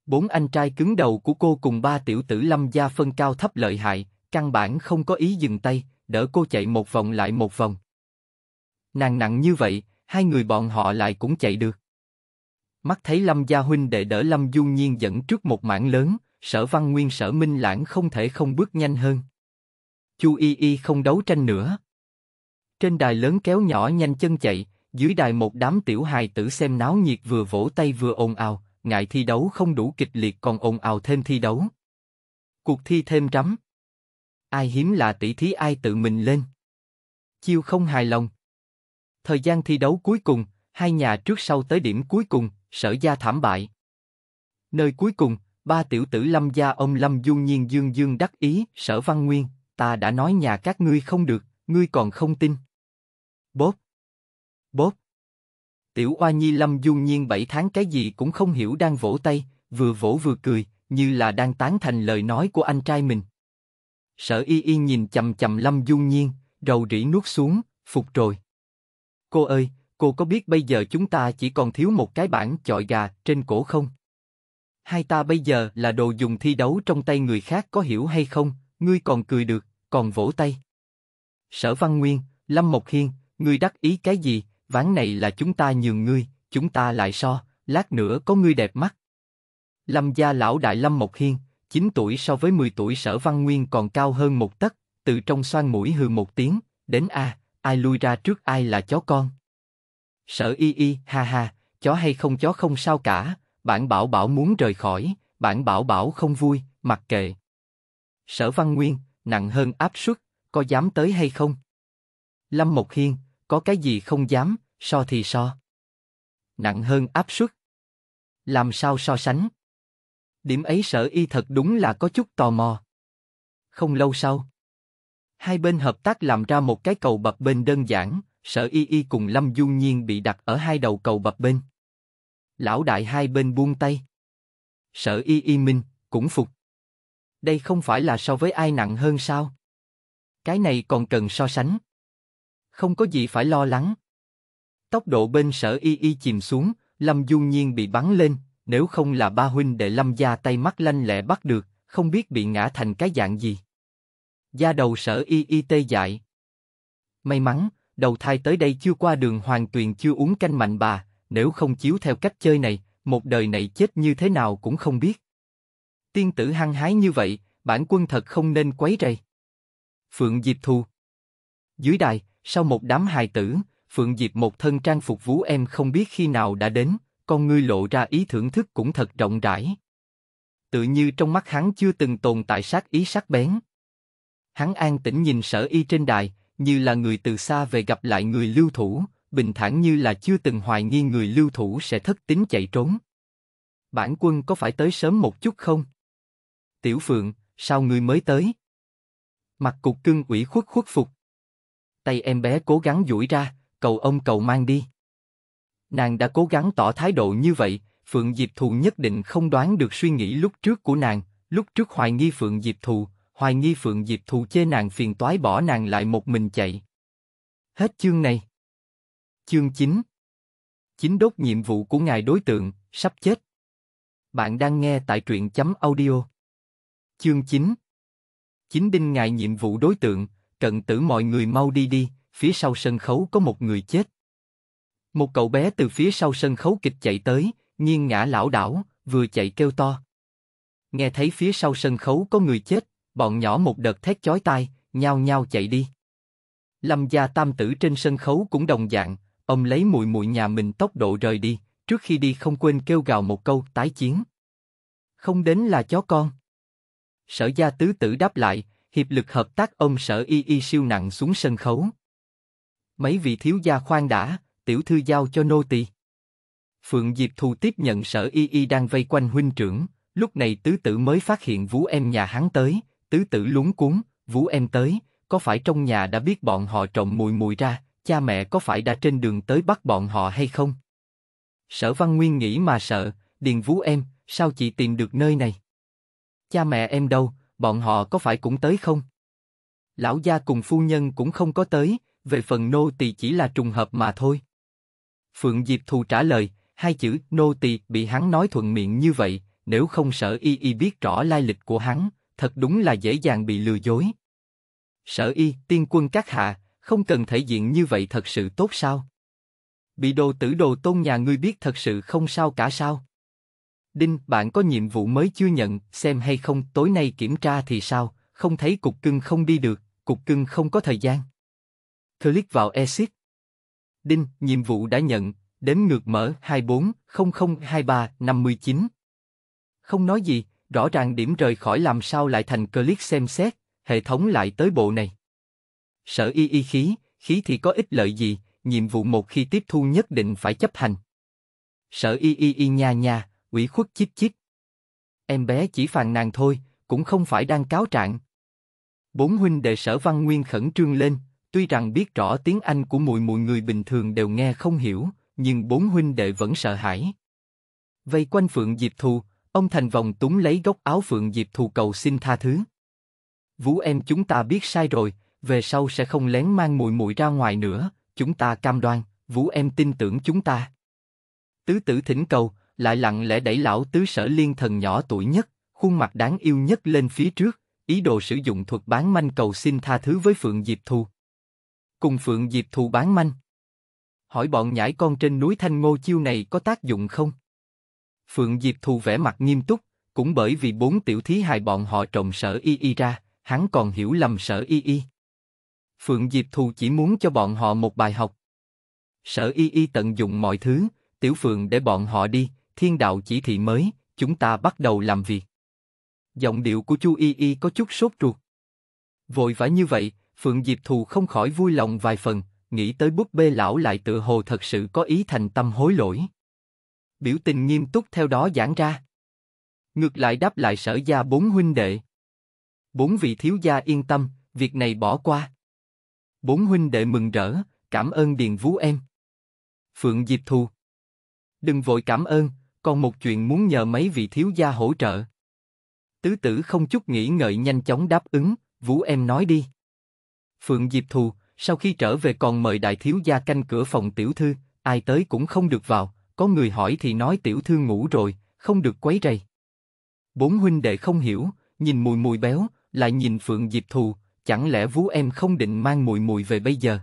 bốn anh trai cứng đầu của cô cùng ba tiểu tử lâm gia phân cao thấp lợi hại, căn bản không có ý dừng tay, đỡ cô chạy một vòng lại một vòng. Nàng nặng như vậy, hai người bọn họ lại cũng chạy được. Mắt thấy Lâm Gia Huynh đệ đỡ Lâm du Nhiên dẫn trước một mảng lớn, sở văn nguyên sở minh lãng không thể không bước nhanh hơn. Chu Y Y không đấu tranh nữa. Trên đài lớn kéo nhỏ nhanh chân chạy, dưới đài một đám tiểu hài tử xem náo nhiệt vừa vỗ tay vừa ồn ào, ngại thi đấu không đủ kịch liệt còn ồn ào thêm thi đấu. Cuộc thi thêm rắm. Ai hiếm là tỷ thí ai tự mình lên. Chiêu không hài lòng. Thời gian thi đấu cuối cùng, hai nhà trước sau tới điểm cuối cùng, sở gia thảm bại. Nơi cuối cùng, ba tiểu tử lâm gia ông lâm du nhiên dương dương đắc ý, sở văn nguyên, ta đã nói nhà các ngươi không được, ngươi còn không tin. Bốp! Bốp! Tiểu oa nhi lâm du nhiên bảy tháng cái gì cũng không hiểu đang vỗ tay, vừa vỗ vừa cười, như là đang tán thành lời nói của anh trai mình. Sở y y nhìn chầm chầm lâm du nhiên, rầu rỉ nuốt xuống, phục rồi. Cô ơi, cô có biết bây giờ chúng ta chỉ còn thiếu một cái bản chọi gà trên cổ không? Hai ta bây giờ là đồ dùng thi đấu trong tay người khác có hiểu hay không, ngươi còn cười được, còn vỗ tay. Sở Văn Nguyên, Lâm Mộc Hiên, ngươi đắc ý cái gì, ván này là chúng ta nhường ngươi, chúng ta lại so, lát nữa có ngươi đẹp mắt. Lâm gia lão đại Lâm Mộc Hiên, 9 tuổi so với 10 tuổi Sở Văn Nguyên còn cao hơn một tấc, từ trong xoan mũi hừ một tiếng, đến a, à, ai lui ra trước ai là chó con. Sở y y, ha ha, chó hay không chó không sao cả, bạn bảo bảo muốn rời khỏi, bạn bảo bảo không vui, mặc kệ. Sở văn nguyên, nặng hơn áp suất, có dám tới hay không? Lâm Mộc Hiên, có cái gì không dám, so thì so. Nặng hơn áp suất. Làm sao so sánh? Điểm ấy sở y thật đúng là có chút tò mò. Không lâu sau, Hai bên hợp tác làm ra một cái cầu bập bên đơn giản, sở y y cùng Lâm Du Nhiên bị đặt ở hai đầu cầu bập bên. Lão đại hai bên buông tay. Sở y y minh, cũng phục. Đây không phải là so với ai nặng hơn sao? Cái này còn cần so sánh. Không có gì phải lo lắng. Tốc độ bên sở y y chìm xuống, Lâm Du Nhiên bị bắn lên, nếu không là ba huynh đệ Lâm gia tay mắt lanh lẹ bắt được, không biết bị ngã thành cái dạng gì da đầu sở y y tê dại. May mắn, đầu thai tới đây chưa qua đường hoàng tuyền chưa uống canh mạnh bà, nếu không chiếu theo cách chơi này, một đời này chết như thế nào cũng không biết. Tiên tử hăng hái như vậy, bản quân thật không nên quấy rầy. Phượng Diệp thu Dưới đài, sau một đám hài tử, Phượng Diệp một thân trang phục vũ em không biết khi nào đã đến, con ngươi lộ ra ý thưởng thức cũng thật rộng rãi. Tự như trong mắt hắn chưa từng tồn tại sát ý sắc bén. Hắn an tĩnh nhìn sở y trên đài, như là người từ xa về gặp lại người lưu thủ, bình thản như là chưa từng hoài nghi người lưu thủ sẽ thất tính chạy trốn. Bản quân có phải tới sớm một chút không? Tiểu Phượng, sao người mới tới? Mặt cục cưng ủy khuất khuất phục. Tay em bé cố gắng duỗi ra, cầu ông cầu mang đi. Nàng đã cố gắng tỏ thái độ như vậy, Phượng Diệp Thù nhất định không đoán được suy nghĩ lúc trước của nàng, lúc trước hoài nghi Phượng Diệp Thù, hoài nghi Phượng Diệp thù chê nàng phiền toái bỏ nàng lại một mình chạy. Hết chương này. Chương 9 Chính đốt nhiệm vụ của ngài đối tượng, sắp chết. Bạn đang nghe tại truyện chấm audio. Chương 9 Chính đinh ngài nhiệm vụ đối tượng, cận tử mọi người mau đi đi, phía sau sân khấu có một người chết. Một cậu bé từ phía sau sân khấu kịch chạy tới, nghiêng ngã lão đảo, vừa chạy kêu to. Nghe thấy phía sau sân khấu có người chết, Bọn nhỏ một đợt thét chói tai, nhao nhao chạy đi. Lâm gia tam tử trên sân khấu cũng đồng dạng, ông lấy mùi mùi nhà mình tốc độ rời đi, trước khi đi không quên kêu gào một câu tái chiến. Không đến là chó con. Sở gia tứ tử đáp lại, hiệp lực hợp tác ông sở y y siêu nặng xuống sân khấu. Mấy vị thiếu gia khoan đã, tiểu thư giao cho nô tỳ. Phượng Diệp Thù tiếp nhận sở y y đang vây quanh huynh trưởng, lúc này tứ tử mới phát hiện vũ em nhà hắn tới, Tứ tử luống cuốn, Vũ em tới, có phải trong nhà đã biết bọn họ trộm mùi mùi ra, cha mẹ có phải đã trên đường tới bắt bọn họ hay không? Sở Văn Nguyên nghĩ mà sợ, Điền Vũ em, sao chị tìm được nơi này? Cha mẹ em đâu, bọn họ có phải cũng tới không? Lão gia cùng phu nhân cũng không có tới, về phần nô tỳ chỉ là trùng hợp mà thôi. Phượng Diệp Thù trả lời, hai chữ nô tỳ bị hắn nói thuận miệng như vậy, nếu không sợ y y biết rõ lai lịch của hắn, thật đúng là dễ dàng bị lừa dối. Sở y, tiên quân các hạ, không cần thể diện như vậy thật sự tốt sao? Bị đồ tử đồ tôn nhà ngươi biết thật sự không sao cả sao? Đinh, bạn có nhiệm vụ mới chưa nhận, xem hay không, tối nay kiểm tra thì sao, không thấy cục cưng không đi được, cục cưng không có thời gian. Click vào exit. Đinh, nhiệm vụ đã nhận, Đến ngược mở 24 0023 59. Không nói gì, Rõ ràng điểm rời khỏi làm sao lại thành click xem xét, hệ thống lại tới bộ này. Sở y y khí, khí thì có ích lợi gì, nhiệm vụ một khi tiếp thu nhất định phải chấp hành. Sở y y y nha nha, ủy khuất chip chip. Em bé chỉ phàn nàn thôi, cũng không phải đang cáo trạng. Bốn huynh đệ sở văn nguyên khẩn trương lên, tuy rằng biết rõ tiếng Anh của mùi mùi người bình thường đều nghe không hiểu, nhưng bốn huynh đệ vẫn sợ hãi. Vây quanh Phượng Diệp Thù, Ông Thành vòng túng lấy góc áo Phượng Diệp thù cầu xin tha thứ. Vũ em chúng ta biết sai rồi, về sau sẽ không lén mang mùi mùi ra ngoài nữa, chúng ta cam đoan, Vũ em tin tưởng chúng ta. Tứ tử thỉnh cầu, lại lặng lẽ đẩy lão tứ sở liên thần nhỏ tuổi nhất, khuôn mặt đáng yêu nhất lên phía trước, ý đồ sử dụng thuật bán manh cầu xin tha thứ với Phượng Diệp Thù. Cùng Phượng Diệp Thù bán manh. Hỏi bọn nhãi con trên núi Thanh Ngô chiêu này có tác dụng không? Phượng Diệp Thu vẻ mặt nghiêm túc, cũng bởi vì bốn tiểu thí hài bọn họ trộn sở y y ra, hắn còn hiểu lầm sở y y. Phượng Diệp Thu chỉ muốn cho bọn họ một bài học. Sở y y tận dụng mọi thứ, tiểu phượng để bọn họ đi, thiên đạo chỉ thị mới, chúng ta bắt đầu làm việc. Giọng điệu của chu y y có chút sốt ruột. Vội vã như vậy, Phượng Diệp Thù không khỏi vui lòng vài phần, nghĩ tới búp bê lão lại tự hồ thật sự có ý thành tâm hối lỗi biểu tình nghiêm túc theo đó giãn ra. Ngược lại đáp lại sở gia bốn huynh đệ. Bốn vị thiếu gia yên tâm, việc này bỏ qua. Bốn huynh đệ mừng rỡ, cảm ơn Điền Vũ em. Phượng Diệp Thù. Đừng vội cảm ơn, còn một chuyện muốn nhờ mấy vị thiếu gia hỗ trợ. Tứ tử không chút nghĩ ngợi nhanh chóng đáp ứng, Vũ em nói đi. Phượng Diệp Thù, sau khi trở về còn mời đại thiếu gia canh cửa phòng tiểu thư, ai tới cũng không được vào, có người hỏi thì nói tiểu thư ngủ rồi, không được quấy rầy. Bốn huynh đệ không hiểu, nhìn mùi mùi béo, lại nhìn Phượng Diệp Thù, chẳng lẽ vú em không định mang mùi mùi về bây giờ?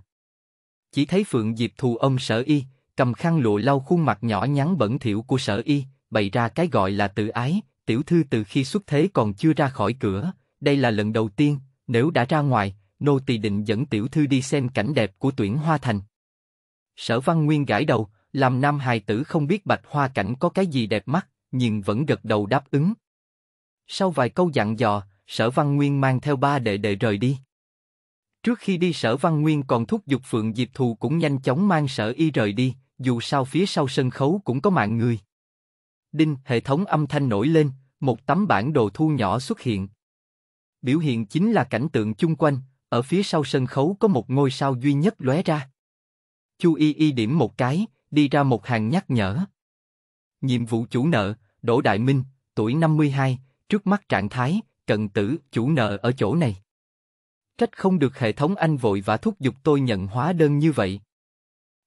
Chỉ thấy Phượng Diệp Thù ôm sở y, cầm khăn lụa lau khuôn mặt nhỏ nhắn bẩn thỉu của sở y, bày ra cái gọi là tự ái, tiểu thư từ khi xuất thế còn chưa ra khỏi cửa, đây là lần đầu tiên, nếu đã ra ngoài, nô tỳ định dẫn tiểu thư đi xem cảnh đẹp của tuyển hoa thành. Sở văn nguyên gãi đầu, làm nam hài tử không biết bạch hoa cảnh có cái gì đẹp mắt, nhưng vẫn gật đầu đáp ứng. Sau vài câu dặn dò, Sở Văn Nguyên mang theo ba đệ đệ rời đi. Trước khi đi Sở Văn Nguyên còn thúc giục Phượng Diệp Thù cũng nhanh chóng mang Sở Y rời đi, dù sao phía sau sân khấu cũng có mạng người. Đinh, hệ thống âm thanh nổi lên, một tấm bản đồ thu nhỏ xuất hiện. Biểu hiện chính là cảnh tượng chung quanh, ở phía sau sân khấu có một ngôi sao duy nhất lóe ra. Chu Y Y điểm một cái, đi ra một hàng nhắc nhở. Nhiệm vụ chủ nợ, Đỗ Đại Minh, tuổi 52, trước mắt trạng thái, cận tử, chủ nợ ở chỗ này. Trách không được hệ thống anh vội và thúc giục tôi nhận hóa đơn như vậy.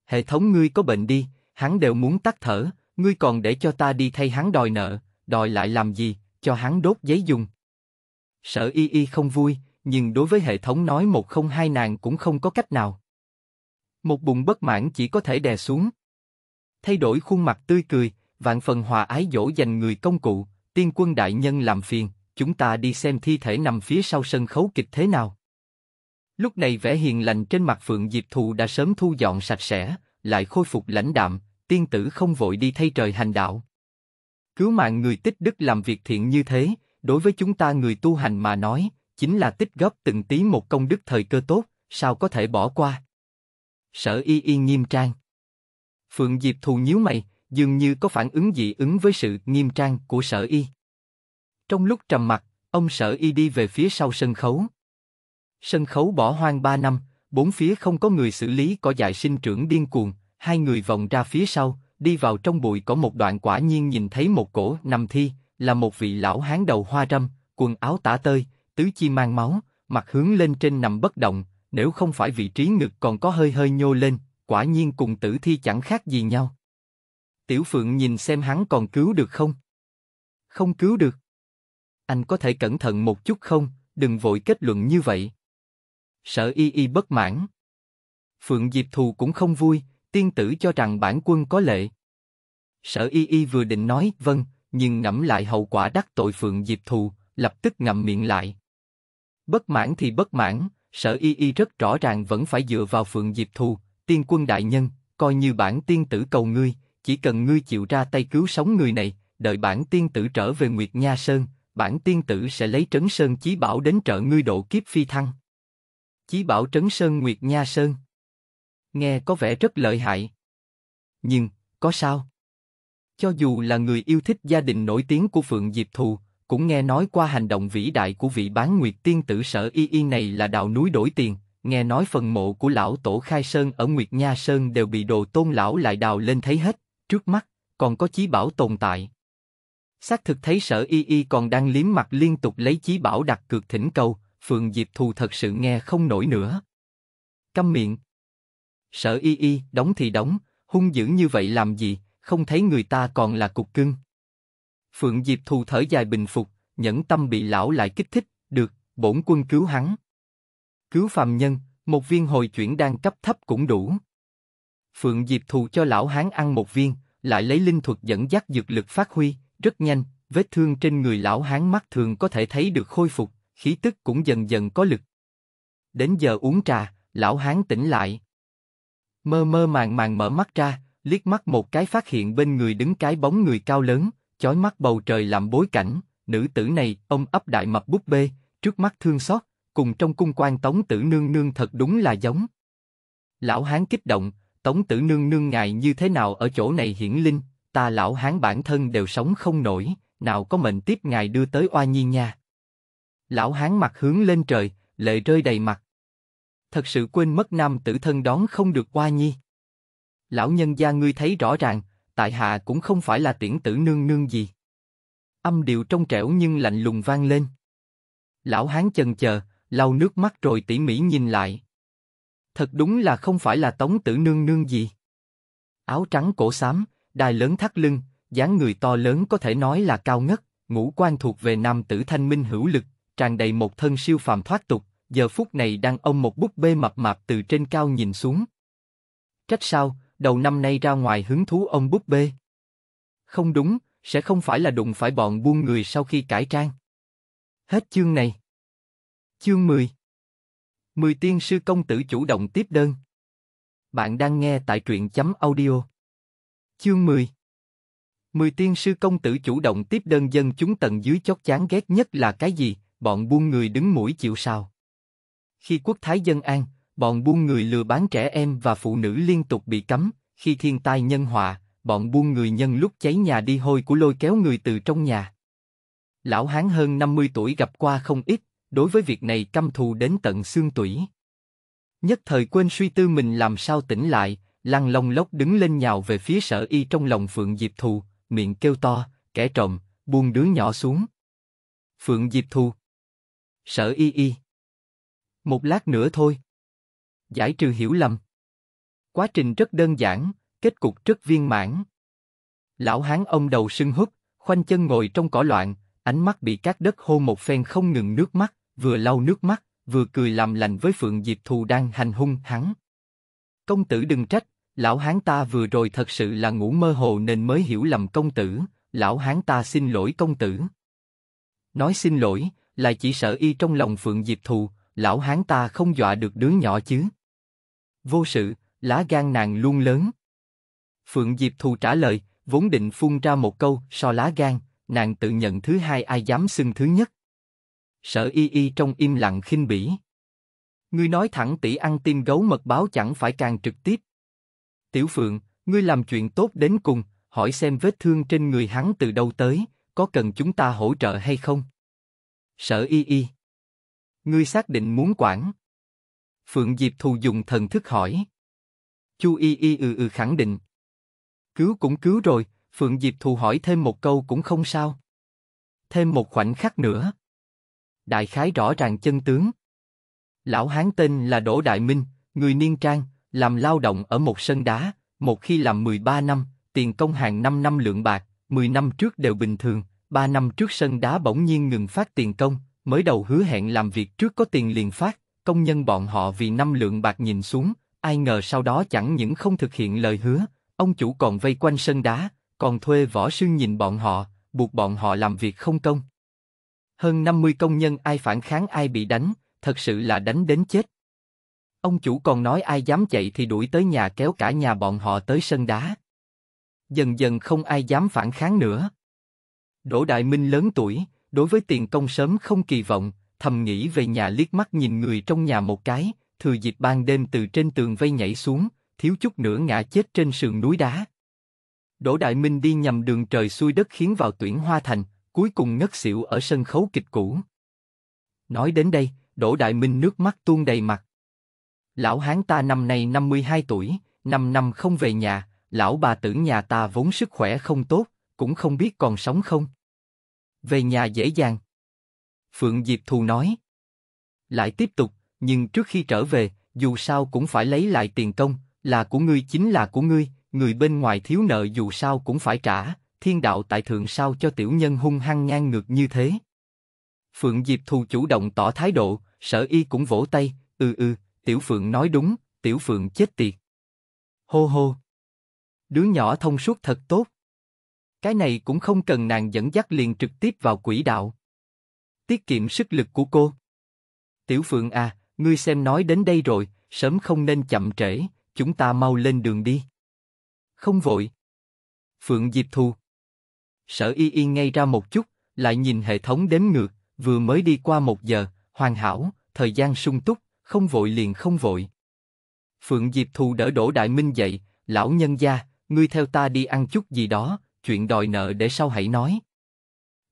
Hệ thống ngươi có bệnh đi, hắn đều muốn tắt thở, ngươi còn để cho ta đi thay hắn đòi nợ, đòi lại làm gì, cho hắn đốt giấy dùng. sợ y y không vui, nhưng đối với hệ thống nói một không hai nàng cũng không có cách nào. Một bụng bất mãn chỉ có thể đè xuống thay đổi khuôn mặt tươi cười, vạn phần hòa ái dỗ dành người công cụ, tiên quân đại nhân làm phiền, chúng ta đi xem thi thể nằm phía sau sân khấu kịch thế nào. Lúc này vẻ hiền lành trên mặt Phượng Diệp Thù đã sớm thu dọn sạch sẽ, lại khôi phục lãnh đạm, tiên tử không vội đi thay trời hành đạo. Cứu mạng người tích đức làm việc thiện như thế, đối với chúng ta người tu hành mà nói, chính là tích góp từng tí một công đức thời cơ tốt, sao có thể bỏ qua. Sở y y nghiêm trang. Phượng Diệp thù nhíu mày, dường như có phản ứng dị ứng với sự nghiêm trang của sở y. Trong lúc trầm mặt, ông sở y đi về phía sau sân khấu. Sân khấu bỏ hoang ba năm, bốn phía không có người xử lý có dại sinh trưởng điên cuồng, hai người vòng ra phía sau, đi vào trong bụi có một đoạn quả nhiên nhìn thấy một cổ nằm thi, là một vị lão hán đầu hoa râm, quần áo tả tơi, tứ chi mang máu, mặt hướng lên trên nằm bất động, nếu không phải vị trí ngực còn có hơi hơi nhô lên, quả nhiên cùng tử thi chẳng khác gì nhau. Tiểu Phượng nhìn xem hắn còn cứu được không? Không cứu được. Anh có thể cẩn thận một chút không, đừng vội kết luận như vậy. Sở y y bất mãn. Phượng Diệp Thù cũng không vui, tiên tử cho rằng bản quân có lệ. Sở y y vừa định nói vâng, nhưng ngẫm lại hậu quả đắc tội Phượng Diệp Thù, lập tức ngậm miệng lại. Bất mãn thì bất mãn, sở y y rất rõ ràng vẫn phải dựa vào Phượng Diệp Thù, tiên quân đại nhân, coi như bản tiên tử cầu ngươi, chỉ cần ngươi chịu ra tay cứu sống người này, đợi bản tiên tử trở về Nguyệt Nha Sơn, bản tiên tử sẽ lấy trấn sơn chí bảo đến trợ ngươi độ kiếp phi thăng. Chí bảo trấn sơn Nguyệt Nha Sơn. Nghe có vẻ rất lợi hại. Nhưng, có sao? Cho dù là người yêu thích gia đình nổi tiếng của Phượng Diệp Thù, cũng nghe nói qua hành động vĩ đại của vị bán nguyệt tiên tử sở y y này là đào núi đổi tiền, nghe nói phần mộ của lão tổ khai sơn ở Nguyệt Nha Sơn đều bị đồ tôn lão lại đào lên thấy hết, trước mắt, còn có chí bảo tồn tại. Xác thực thấy sở y y còn đang liếm mặt liên tục lấy chí bảo đặt cược thỉnh cầu, Phượng Diệp Thù thật sự nghe không nổi nữa. Câm miệng. Sở y y, đóng thì đóng, hung dữ như vậy làm gì, không thấy người ta còn là cục cưng. Phượng Diệp Thù thở dài bình phục, nhẫn tâm bị lão lại kích thích, được, bổn quân cứu hắn. Cứu phàm nhân, một viên hồi chuyển đang cấp thấp cũng đủ. Phượng Diệp thù cho lão hán ăn một viên, lại lấy linh thuật dẫn dắt dược lực phát huy, rất nhanh, vết thương trên người lão hán mắt thường có thể thấy được khôi phục, khí tức cũng dần dần có lực. Đến giờ uống trà, lão hán tỉnh lại. Mơ mơ màng màng mở mắt ra, liếc mắt một cái phát hiện bên người đứng cái bóng người cao lớn, chói mắt bầu trời làm bối cảnh, nữ tử này, ông ấp đại mập búp bê, trước mắt thương xót, cùng trong cung quan Tống Tử Nương Nương thật đúng là giống. Lão Hán kích động, Tống Tử Nương Nương ngài như thế nào ở chỗ này hiển linh, ta lão Hán bản thân đều sống không nổi, nào có mệnh tiếp ngài đưa tới oa nhi nha. Lão Hán mặt hướng lên trời, lệ rơi đầy mặt. Thật sự quên mất nam tử thân đón không được oa nhi. Lão nhân gia ngươi thấy rõ ràng, tại hạ cũng không phải là tiễn tử nương nương gì. Âm điệu trong trẻo nhưng lạnh lùng vang lên. Lão Hán chần chờ, lau nước mắt rồi tỉ mỉ nhìn lại. Thật đúng là không phải là tống tử nương nương gì. Áo trắng cổ xám, đai lớn thắt lưng, dáng người to lớn có thể nói là cao ngất, ngũ quan thuộc về nam tử thanh minh hữu lực, tràn đầy một thân siêu phàm thoát tục, giờ phút này đang ông một búp bê mập mạp từ trên cao nhìn xuống. Trách sao, đầu năm nay ra ngoài hứng thú ông búp bê. Không đúng, sẽ không phải là đụng phải bọn buôn người sau khi cải trang. Hết chương này. Chương 10 10 tiên sư công tử chủ động tiếp đơn. Bạn đang nghe tại truyện chấm audio. Chương 10 10 tiên sư công tử chủ động tiếp đơn dân chúng tầng dưới chót chán ghét nhất là cái gì? Bọn buôn người đứng mũi chịu sao. Khi quốc thái dân an, bọn buôn người lừa bán trẻ em và phụ nữ liên tục bị cấm, khi thiên tai nhân họa, bọn buôn người nhân lúc cháy nhà đi hôi của lôi kéo người từ trong nhà. Lão hán hơn 50 tuổi gặp qua không ít, đối với việc này căm thù đến tận xương tủy. Nhất thời quên suy tư mình làm sao tỉnh lại, lăng long lốc đứng lên nhào về phía sở y trong lòng Phượng Diệp Thù, miệng kêu to, kẻ trộm, buông đứa nhỏ xuống. Phượng Diệp Thù Sở y y Một lát nữa thôi. Giải trừ hiểu lầm. Quá trình rất đơn giản, kết cục rất viên mãn. Lão hán ông đầu sưng húp, khoanh chân ngồi trong cỏ loạn, ánh mắt bị cát đất hô một phen không ngừng nước mắt vừa lau nước mắt, vừa cười làm lành với Phượng Diệp Thù đang hành hung hắn. Công tử đừng trách, lão hán ta vừa rồi thật sự là ngủ mơ hồ nên mới hiểu lầm công tử, lão hán ta xin lỗi công tử. Nói xin lỗi, là chỉ sợ y trong lòng Phượng Diệp Thù, lão hán ta không dọa được đứa nhỏ chứ. Vô sự, lá gan nàng luôn lớn. Phượng Diệp Thù trả lời, vốn định phun ra một câu so lá gan, nàng tự nhận thứ hai ai dám xưng thứ nhất. Sở y y trong im lặng khinh bỉ. Ngươi nói thẳng tỷ ăn tim gấu mật báo chẳng phải càng trực tiếp. Tiểu Phượng, ngươi làm chuyện tốt đến cùng, hỏi xem vết thương trên người hắn từ đâu tới, có cần chúng ta hỗ trợ hay không? Sở y y. Ngươi xác định muốn quản. Phượng Diệp thù dùng thần thức hỏi. Chu y y ừ ừ khẳng định. Cứu cũng cứu rồi, Phượng Diệp thù hỏi thêm một câu cũng không sao. Thêm một khoảnh khắc nữa đại khái rõ ràng chân tướng. Lão hán tên là Đỗ Đại Minh, người Niên Trang, làm lao động ở một sân đá, một khi làm 13 năm, tiền công hàng 5 năm lượng bạc, 10 năm trước đều bình thường, 3 năm trước sân đá bỗng nhiên ngừng phát tiền công, mới đầu hứa hẹn làm việc trước có tiền liền phát, công nhân bọn họ vì năm lượng bạc nhìn xuống, ai ngờ sau đó chẳng những không thực hiện lời hứa, ông chủ còn vây quanh sân đá, còn thuê võ sư nhìn bọn họ, buộc bọn họ làm việc không công. Hơn 50 công nhân ai phản kháng ai bị đánh, thật sự là đánh đến chết. Ông chủ còn nói ai dám chạy thì đuổi tới nhà kéo cả nhà bọn họ tới sân đá. Dần dần không ai dám phản kháng nữa. Đỗ Đại Minh lớn tuổi, đối với tiền công sớm không kỳ vọng, thầm nghĩ về nhà liếc mắt nhìn người trong nhà một cái, thừa dịp ban đêm từ trên tường vây nhảy xuống, thiếu chút nữa ngã chết trên sườn núi đá. Đỗ Đại Minh đi nhầm đường trời xuôi đất khiến vào tuyển Hoa Thành, cuối cùng ngất xỉu ở sân khấu kịch cũ. Nói đến đây, Đỗ Đại Minh nước mắt tuôn đầy mặt. Lão hán ta năm nay 52 tuổi, 5 năm không về nhà, lão bà tưởng nhà ta vốn sức khỏe không tốt, cũng không biết còn sống không. Về nhà dễ dàng. Phượng Diệp Thù nói. Lại tiếp tục, nhưng trước khi trở về, dù sao cũng phải lấy lại tiền công, là của ngươi chính là của ngươi, người bên ngoài thiếu nợ dù sao cũng phải trả, thiên đạo tại thượng sao cho tiểu nhân hung hăng ngang ngược như thế. Phượng Diệp Thù chủ động tỏ thái độ, sở y cũng vỗ tay, ừ ừ, tiểu Phượng nói đúng, tiểu Phượng chết tiệt. Hô hô. Đứa nhỏ thông suốt thật tốt. Cái này cũng không cần nàng dẫn dắt liền trực tiếp vào quỷ đạo. Tiết kiệm sức lực của cô. Tiểu Phượng à, ngươi xem nói đến đây rồi, sớm không nên chậm trễ, chúng ta mau lên đường đi. Không vội. Phượng Diệp Thù, Sở Y Yên ngay ra một chút, lại nhìn hệ thống đếm ngược, vừa mới đi qua một giờ, hoàn hảo, thời gian sung túc, không vội liền không vội. Phượng Diệp Thù đỡ Đỗ Đại Minh dậy, lão nhân gia, ngươi theo ta đi ăn chút gì đó, chuyện đòi nợ để sau hãy nói.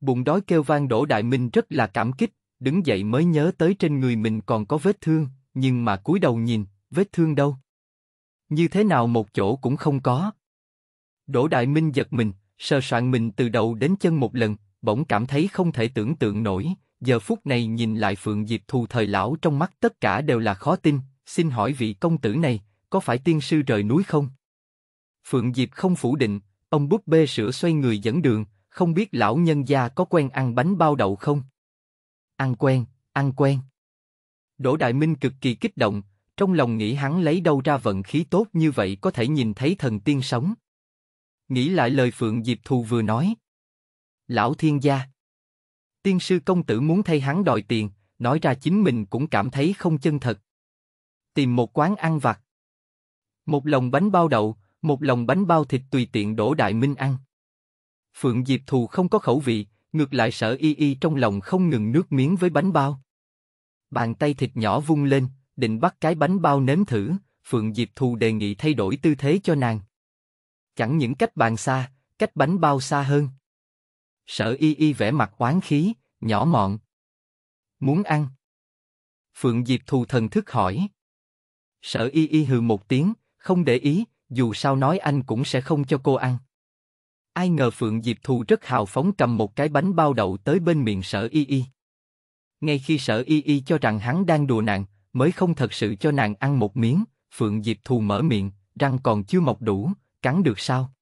Bụng đói kêu vang Đỗ Đại Minh rất là cảm kích, đứng dậy mới nhớ tới trên người mình còn có vết thương, nhưng mà cúi đầu nhìn, vết thương đâu? Như thế nào một chỗ cũng không có. Đỗ Đại Minh giật mình, sờ soạn mình từ đầu đến chân một lần, bỗng cảm thấy không thể tưởng tượng nổi. Giờ phút này nhìn lại Phượng Diệp Thù thời lão trong mắt tất cả đều là khó tin, xin hỏi vị công tử này, có phải tiên sư trời núi không? Phượng Diệp không phủ định, ông bút bê sữa xoay người dẫn đường, không biết lão nhân gia có quen ăn bánh bao đậu không? Ăn quen, ăn quen. Đỗ Đại Minh cực kỳ kích động, trong lòng nghĩ hắn lấy đâu ra vận khí tốt như vậy có thể nhìn thấy thần tiên sống nghĩ lại lời Phượng Diệp Thu vừa nói. Lão thiên gia. Tiên sư công tử muốn thay hắn đòi tiền, nói ra chính mình cũng cảm thấy không chân thật. Tìm một quán ăn vặt. Một lồng bánh bao đậu, một lồng bánh bao thịt tùy tiện đổ đại minh ăn. Phượng Diệp Thù không có khẩu vị, ngược lại sợ y y trong lòng không ngừng nước miếng với bánh bao. Bàn tay thịt nhỏ vung lên, định bắt cái bánh bao nếm thử, Phượng Diệp Thù đề nghị thay đổi tư thế cho nàng. Chẳng những cách bàn xa, cách bánh bao xa hơn. Sở y y vẻ mặt oán khí, nhỏ mọn. Muốn ăn. Phượng Diệp thù thần thức hỏi. Sở y y hừ một tiếng, không để ý, dù sao nói anh cũng sẽ không cho cô ăn. Ai ngờ Phượng Diệp Thù rất hào phóng cầm một cái bánh bao đậu tới bên miệng sở y y. Ngay khi sở y y cho rằng hắn đang đùa nàng, mới không thật sự cho nàng ăn một miếng, Phượng Diệp Thù mở miệng, răng còn chưa mọc đủ, cắn được sao?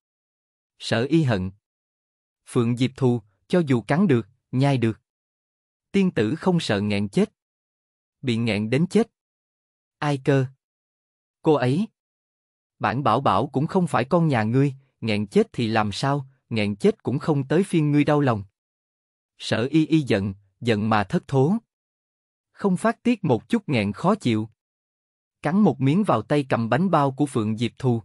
Sở y hận. Phượng Diệp thù, cho dù cắn được, nhai được. Tiên tử không sợ nghẹn chết. Bị nghẹn đến chết. Ai cơ? Cô ấy. Bản bảo bảo cũng không phải con nhà ngươi, nghẹn chết thì làm sao, nghẹn chết cũng không tới phiên ngươi đau lòng. Sở y y giận, giận mà thất thố. Không phát tiết một chút nghẹn khó chịu. Cắn một miếng vào tay cầm bánh bao của Phượng Diệp Thù,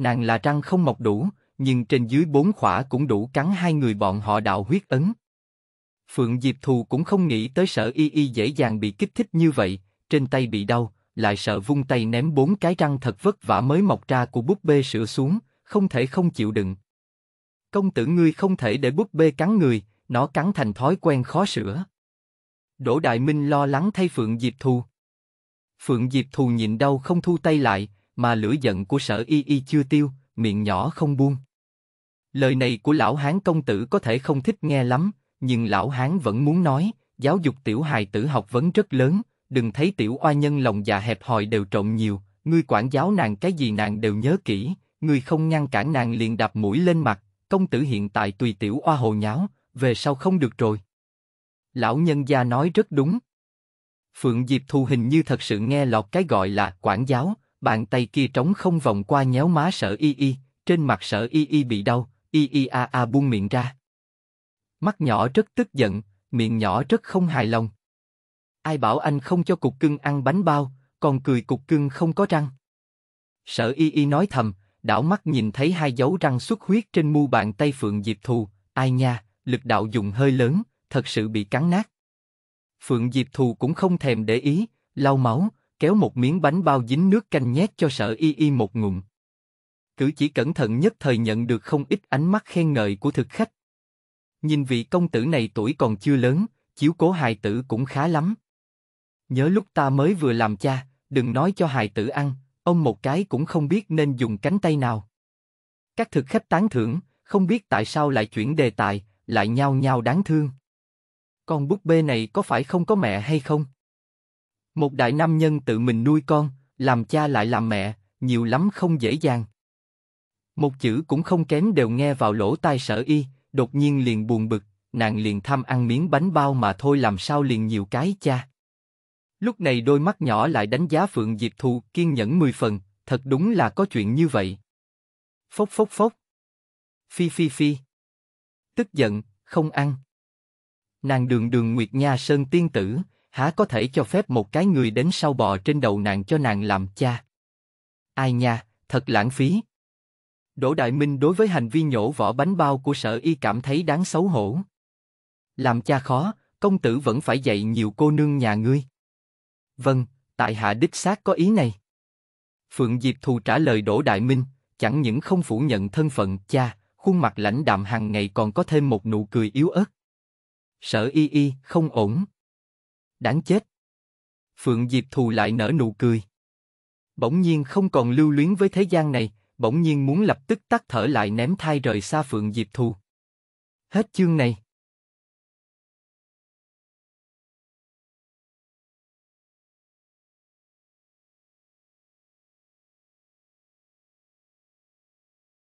Nàng là răng không mọc đủ, nhưng trên dưới bốn khỏa cũng đủ cắn hai người bọn họ đạo huyết ấn. Phượng Diệp Thù cũng không nghĩ tới sợ y y dễ dàng bị kích thích như vậy, trên tay bị đau, lại sợ vung tay ném bốn cái răng thật vất vả mới mọc ra của búp bê sửa xuống, không thể không chịu đựng. Công tử ngươi không thể để búp bê cắn người, nó cắn thành thói quen khó sửa. Đỗ Đại Minh lo lắng thay Phượng Diệp Thù. Phượng Diệp Thù nhịn đau không thu tay lại, mà lửa giận của sở y y chưa tiêu, miệng nhỏ không buông. Lời này của lão hán công tử có thể không thích nghe lắm, nhưng lão hán vẫn muốn nói, giáo dục tiểu hài tử học vấn rất lớn, đừng thấy tiểu oa nhân lòng dạ hẹp hòi đều trộm nhiều, ngươi quản giáo nàng cái gì nàng đều nhớ kỹ, ngươi không ngăn cản nàng liền đạp mũi lên mặt, công tử hiện tại tùy tiểu oa hồ nháo, về sau không được rồi. Lão nhân gia nói rất đúng. Phượng Diệp thu hình như thật sự nghe lọt cái gọi là quản giáo, bàn tay kia trống không vòng qua nhéo má sở y y, trên mặt sở y y bị đau, y y a a buông miệng ra. Mắt nhỏ rất tức giận, miệng nhỏ rất không hài lòng. Ai bảo anh không cho cục cưng ăn bánh bao, còn cười cục cưng không có răng. Sở y y nói thầm, đảo mắt nhìn thấy hai dấu răng xuất huyết trên mu bàn tay Phượng Diệp Thù, ai nha, lực đạo dùng hơi lớn, thật sự bị cắn nát. Phượng Diệp Thù cũng không thèm để ý, lau máu, kéo một miếng bánh bao dính nước canh nhét cho sở y y một ngụm. Cử chỉ cẩn thận nhất thời nhận được không ít ánh mắt khen ngợi của thực khách. Nhìn vị công tử này tuổi còn chưa lớn, chiếu cố hài tử cũng khá lắm. Nhớ lúc ta mới vừa làm cha, đừng nói cho hài tử ăn, ông một cái cũng không biết nên dùng cánh tay nào. Các thực khách tán thưởng, không biết tại sao lại chuyển đề tài, lại nhao nhao đáng thương. Con búp bê này có phải không có mẹ hay không? Một đại nam nhân tự mình nuôi con, làm cha lại làm mẹ, nhiều lắm không dễ dàng. Một chữ cũng không kém đều nghe vào lỗ tai sở y, đột nhiên liền buồn bực, nàng liền tham ăn miếng bánh bao mà thôi làm sao liền nhiều cái cha. Lúc này đôi mắt nhỏ lại đánh giá Phượng Diệp Thù kiên nhẫn mười phần, thật đúng là có chuyện như vậy. Phốc phốc phốc. Phi phi phi. Tức giận, không ăn. Nàng đường đường Nguyệt Nha Sơn tiên tử, há có thể cho phép một cái người đến sau bò trên đầu nàng cho nàng làm cha. Ai nha, thật lãng phí. Đỗ Đại Minh đối với hành vi nhổ vỏ bánh bao của sở y cảm thấy đáng xấu hổ. Làm cha khó, công tử vẫn phải dạy nhiều cô nương nhà ngươi. Vâng, tại hạ đích xác có ý này. Phượng Diệp Thù trả lời Đỗ Đại Minh, chẳng những không phủ nhận thân phận cha, khuôn mặt lãnh đạm hàng ngày còn có thêm một nụ cười yếu ớt. Sở y y, không ổn đáng chết. Phượng Diệp Thù lại nở nụ cười. Bỗng nhiên không còn lưu luyến với thế gian này, bỗng nhiên muốn lập tức tắt thở lại ném thai rời xa Phượng Diệp Thù. Hết chương này.